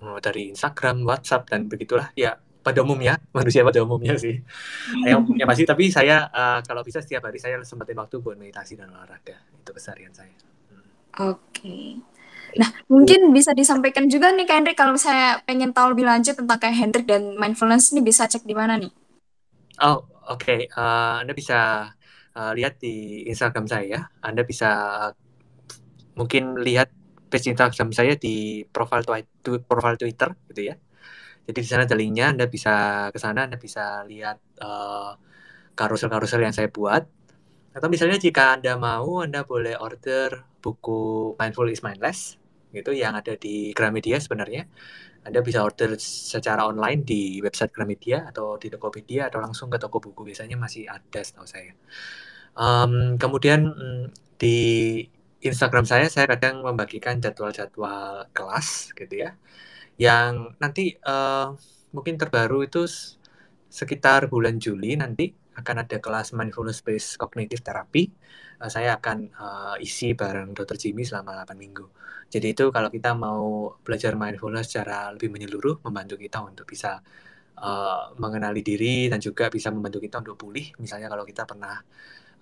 oh, dari Instagram, WhatsApp dan begitulah ya pada umumnya manusia pada umumnya sih yang punya pasti tapi saya uh, kalau bisa setiap hari saya sempatin waktu buat meditasi dan olahraga itu keseharian saya oke okay. nah mungkin bisa disampaikan juga nih kak Hendrik kalau saya pengen tahu lebih lanjut tentang kak Hendrik dan mindfulness ini bisa cek di mana nih oh oke okay. uh, eh, anda bisa uh, lihat di Instagram saya ya. anda bisa mungkin lihat page Instagram saya di profil profile Twitter gitu ya. Jadi di sana ada linknya, Anda bisa ke sana, Anda bisa lihat uh, karusel-karusel yang saya buat. Atau misalnya jika Anda mau, Anda boleh order buku Mindful is Mindless gitu yang ada di Gramedia sebenarnya. Anda bisa order secara online di website Gramedia atau di Tokopedia atau langsung ke toko buku biasanya masih ada setahu saya. Um, kemudian mm, di Instagram saya saya kadang membagikan jadwal-jadwal kelas gitu ya. Yang nanti uh, mungkin terbaru itu sekitar bulan Juli nanti akan ada kelas mindfulness based cognitive therapy. Uh, saya akan uh, isi bareng Dr. Jimmy selama 8 minggu. Jadi itu kalau kita mau belajar mindfulness secara lebih menyeluruh membantu kita untuk bisa uh, mengenali diri dan juga bisa membantu kita untuk pulih. Misalnya kalau kita pernah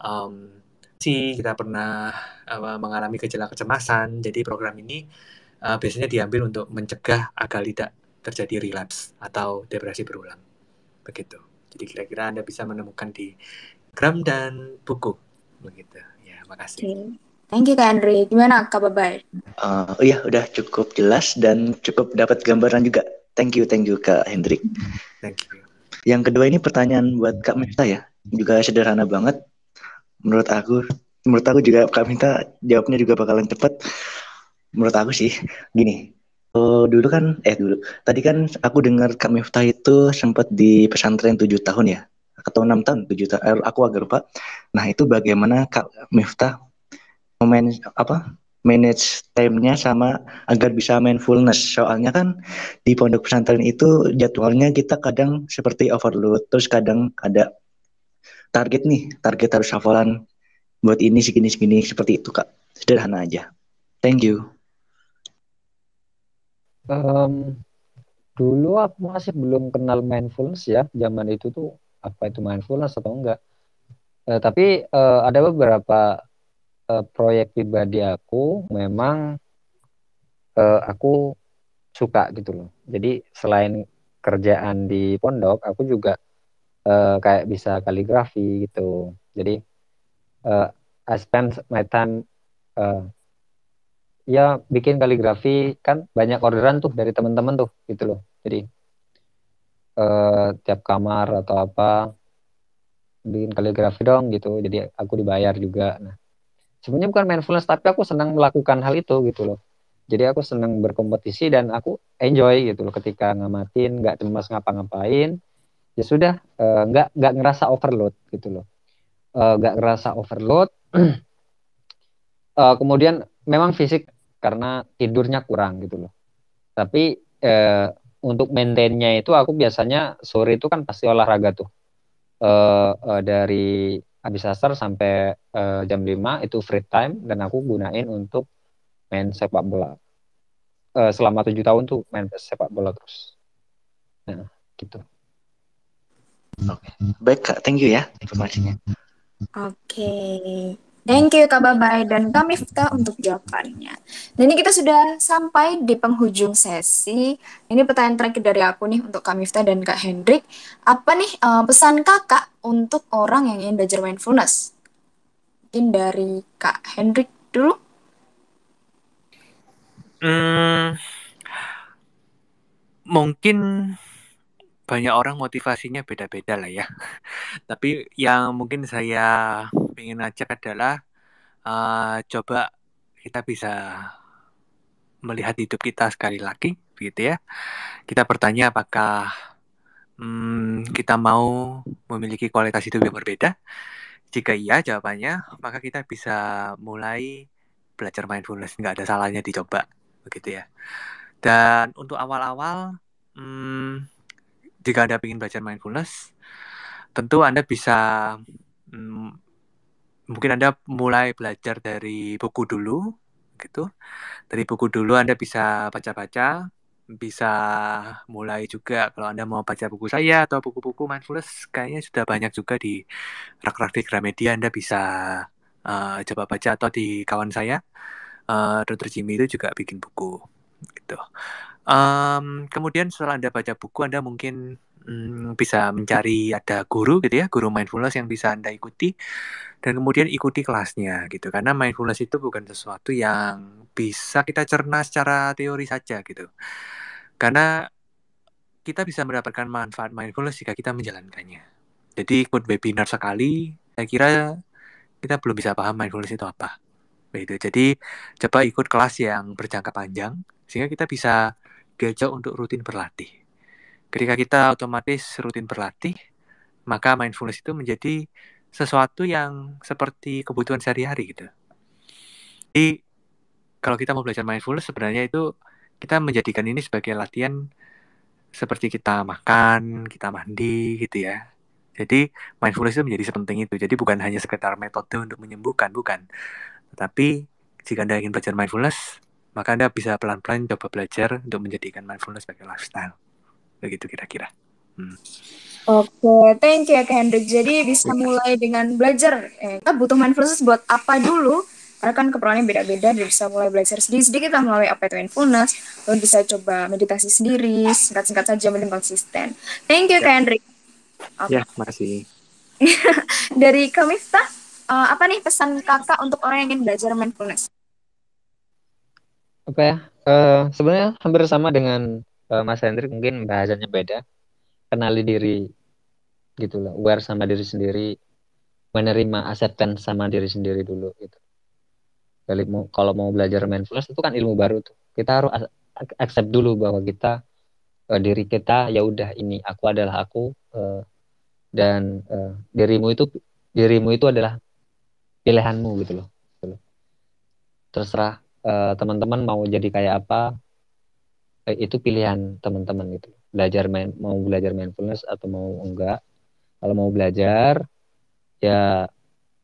um, depresi, kita pernah uh, mengalami gejala kecemasan. Jadi program ini uh, biasanya diambil untuk mencegah agar tidak terjadi relapse atau depresi berulang. Begitu. Jadi kira-kira Anda bisa menemukan di gram dan buku. Begitu. Ya, makasih. Okay. Thank you Kak Andri. Gimana Kak baik Uh, oh iya udah cukup jelas dan cukup dapat gambaran juga. Thank you, thank you Kak Hendrik. Thank you. Yang kedua ini pertanyaan buat Kak Mesta ya. Juga sederhana banget menurut aku menurut aku juga Kak Minta jawabnya juga bakalan cepet. menurut aku sih gini Oh, dulu kan eh dulu tadi kan aku dengar Kak Miftah itu sempat di pesantren tujuh tahun ya atau enam tahun tujuh tahun eh, aku agak lupa nah itu bagaimana Kak Miftah manage apa manage time-nya sama agar bisa mindfulness. Soalnya kan di pondok pesantren itu jadwalnya kita kadang seperti overload, terus kadang ada target nih target harus hafalan buat ini segini segini seperti itu kak sederhana aja thank you um, dulu aku masih belum kenal mindfulness ya zaman itu tuh apa itu mindfulness atau enggak uh, tapi uh, ada beberapa uh, proyek pribadi aku memang uh, aku suka gitu loh jadi selain kerjaan di pondok aku juga uh, kayak bisa kaligrafi gitu jadi uh, I spend my time uh, ya bikin kaligrafi kan banyak orderan tuh dari teman-teman tuh gitu loh jadi uh, tiap kamar atau apa bikin kaligrafi dong gitu jadi aku dibayar juga nah sebenarnya bukan mindfulness tapi aku senang melakukan hal itu gitu loh jadi aku senang berkompetisi dan aku enjoy gitu loh ketika ngamatin nggak cemas ngapa-ngapain ya sudah uh, nggak ngerasa overload gitu loh uh, ngerasa overload uh, kemudian memang fisik karena tidurnya kurang gitu loh tapi uh, untuk maintainnya itu aku biasanya sore itu kan pasti olahraga tuh uh, uh, dari habis asar sampai uh, jam 5 itu free time dan aku gunain untuk main sepak bola uh, selama tujuh tahun tuh main sepak bola terus nah gitu Oke. Baik Kak, thank you ya informasinya. Oke. Thank you Kak Babai dan Kak Mifta untuk jawabannya. Dan ini kita sudah sampai di penghujung sesi. Ini pertanyaan terakhir dari aku nih untuk Kak Mifta dan Kak Hendrik. Apa nih uh, pesan kakak untuk orang yang ingin belajar mindfulness? Mungkin dari Kak Hendrik dulu. Hmm, mungkin banyak orang motivasinya beda-beda lah ya. Tapi yang mungkin saya ingin ajak adalah uh, coba kita bisa melihat hidup kita sekali lagi, gitu ya. Kita bertanya apakah hmm, kita mau memiliki kualitas hidup yang berbeda. Jika iya jawabannya, maka kita bisa mulai belajar mindfulness. Nggak ada salahnya dicoba, begitu ya. Dan untuk awal-awal, hmm, jika Anda ingin belajar mindfulness, tentu Anda bisa hmm, mungkin Anda mulai belajar dari buku dulu gitu. Dari buku dulu Anda bisa baca-baca, bisa mulai juga kalau Anda mau baca buku saya atau buku-buku mindfulness kayaknya sudah banyak juga di rak-rak di Gramedia Anda bisa uh, coba baca atau di kawan saya uh, eh, Dr. Jimmy itu juga bikin buku gitu. Um, kemudian setelah Anda baca buku, Anda mungkin um, bisa mencari ada guru gitu ya, guru mindfulness yang bisa Anda ikuti dan kemudian ikuti kelasnya gitu. Karena mindfulness itu bukan sesuatu yang bisa kita cerna secara teori saja gitu. Karena kita bisa mendapatkan manfaat mindfulness jika kita menjalankannya. Jadi ikut webinar sekali, saya kira kita belum bisa paham mindfulness itu apa. Begitu. Jadi coba ikut kelas yang berjangka panjang sehingga kita bisa diajak untuk rutin berlatih. Ketika kita otomatis rutin berlatih, maka mindfulness itu menjadi sesuatu yang seperti kebutuhan sehari-hari gitu. Jadi kalau kita mau belajar mindfulness sebenarnya itu kita menjadikan ini sebagai latihan seperti kita makan, kita mandi gitu ya. Jadi mindfulness itu menjadi sepenting itu. Jadi bukan hanya sekedar metode untuk menyembuhkan, bukan. Tetapi jika Anda ingin belajar mindfulness, maka Anda bisa pelan-pelan coba belajar untuk menjadikan mindfulness sebagai lifestyle. Begitu kira-kira. Hmm. Oke, okay, thank you ya Hendrik. Jadi bisa mulai dengan belajar. Eh, kita butuh mindfulness buat apa dulu? Karena kan keperluannya beda-beda, jadi bisa mulai belajar sedikit-sedikit lah melalui apa itu mindfulness. Lalu bisa coba meditasi sendiri, singkat-singkat saja mending konsisten. Thank you ya. Kak Hendrik. Okay. Ya, makasih. Dari Kamifta, uh, apa nih pesan kakak untuk orang yang ingin belajar mindfulness? apa ya? Uh, sebenarnya hampir sama dengan uh, Mas Hendrik mungkin bahasanya beda. Kenali diri gitu loh, aware sama diri sendiri, menerima acceptance sama diri sendiri dulu gitu. Jadi mau, kalau mau belajar mindfulness itu kan ilmu baru tuh. Kita harus accept dulu bahwa kita uh, diri kita ya udah ini aku adalah aku uh, dan uh, dirimu itu dirimu itu adalah pilihanmu gitu loh. Gitu loh. Terserah Eh, teman-teman uh, mau jadi kayak apa eh, itu pilihan teman-teman itu belajar main mau belajar mindfulness atau mau enggak kalau mau belajar ya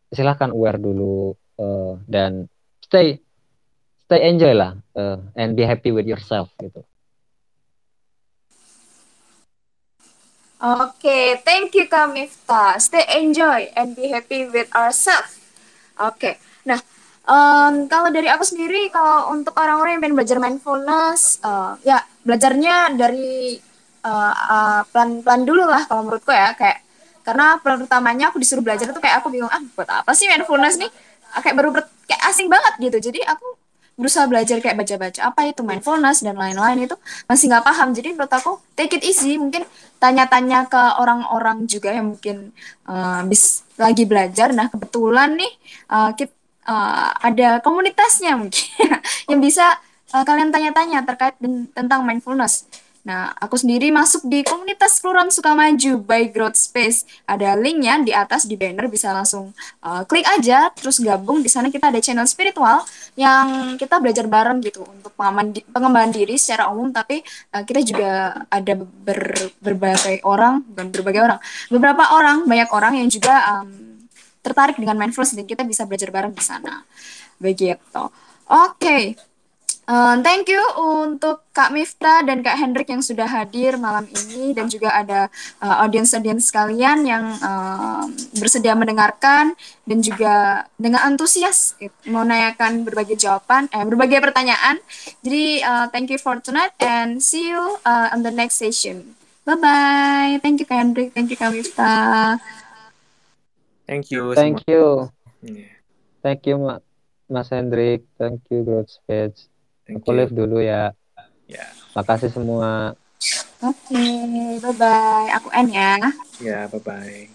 silahkan aware dulu uh, dan stay stay enjoy lah uh, and be happy with yourself gitu Oke, okay, thank you Kak Miftah. Stay enjoy and be happy with ourselves. Oke, okay. nah Um, kalau dari aku sendiri, kalau untuk orang-orang yang pengen belajar mindfulness, uh, ya belajarnya dari eh, eh, pelan-pelan uh, uh, dulu lah kalau menurutku ya kayak karena pelan pertamanya aku disuruh belajar itu kayak aku bingung ah buat apa sih mindfulness nih ah, kayak baru ber kayak asing banget gitu jadi aku berusaha belajar kayak baca-baca apa itu mindfulness dan lain-lain itu masih nggak paham jadi menurut aku take it easy mungkin tanya-tanya ke orang-orang juga yang mungkin uh, bis lagi belajar nah kebetulan nih uh, kita uh, ada komunitasnya mungkin yang bisa uh, kalian tanya-tanya terkait tentang mindfulness. Nah, aku sendiri masuk di komunitas Kelurahan Sukamaju by Growth Space. Ada linknya di atas di banner, bisa langsung uh, klik aja, terus gabung. Di sana kita ada channel spiritual yang kita belajar bareng gitu untuk pengembangan diri secara umum. Tapi uh, kita juga ada ber, berbagai orang, bukan berbagai orang, beberapa orang, banyak orang yang juga um, tertarik dengan mindfulness dan kita bisa belajar bareng di sana. Begitu. Oke. Okay. Eh, um, thank you untuk Kak Mifta dan Kak Hendrik yang sudah hadir malam ini dan juga ada uh, audiens-audiens sekalian yang um, bersedia mendengarkan dan juga dengan antusias mau menanyakan berbagai jawaban, eh, berbagai pertanyaan. Jadi uh, thank you for tonight and see you uh, on the next session. Bye bye. Thank you Kak Hendrik, thank you Kak Mifta. Thank you. Thank semua. you. Yeah. Thank you Mas Hendrik. Thank you Growth Space. Thank Aku you. live dulu ya. Ya. Yeah. Makasih semua. Oke, okay, bye bye. Aku end ya. Ya, yeah, bye bye.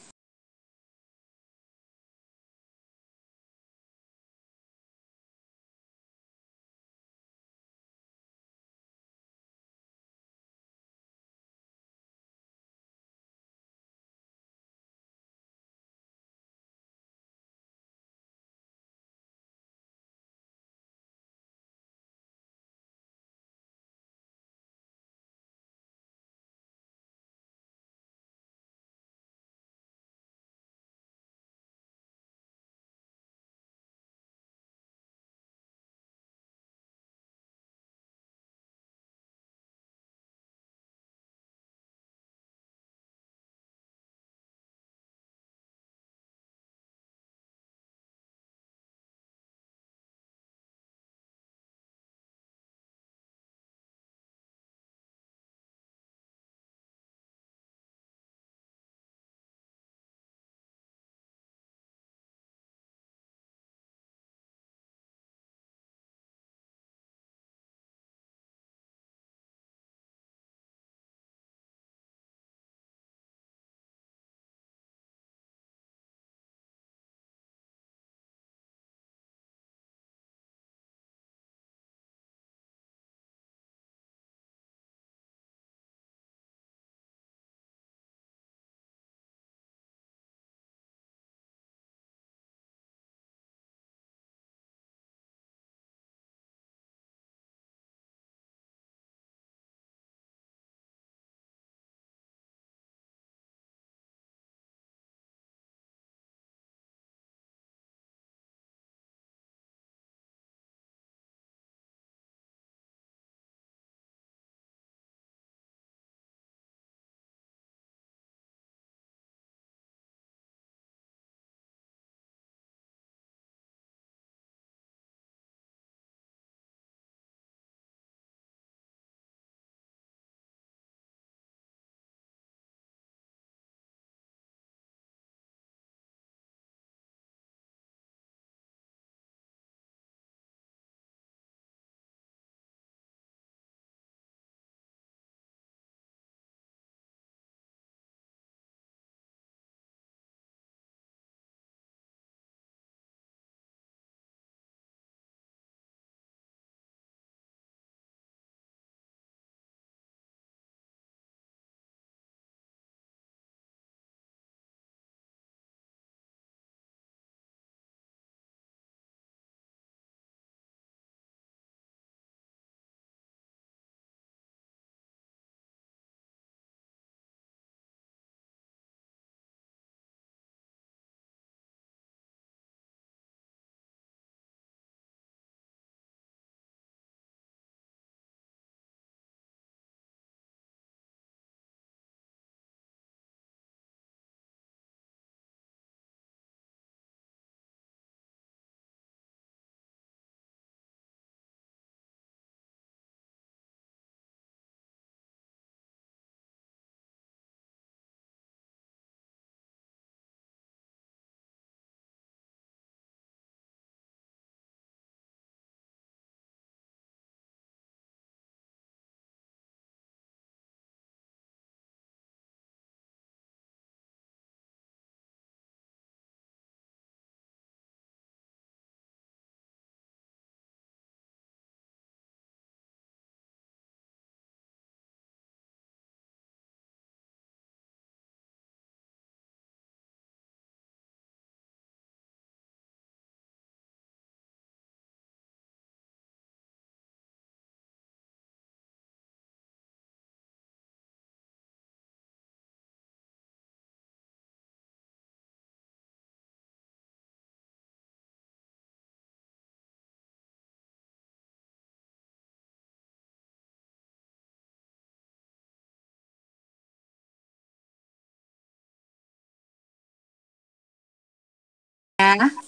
ya.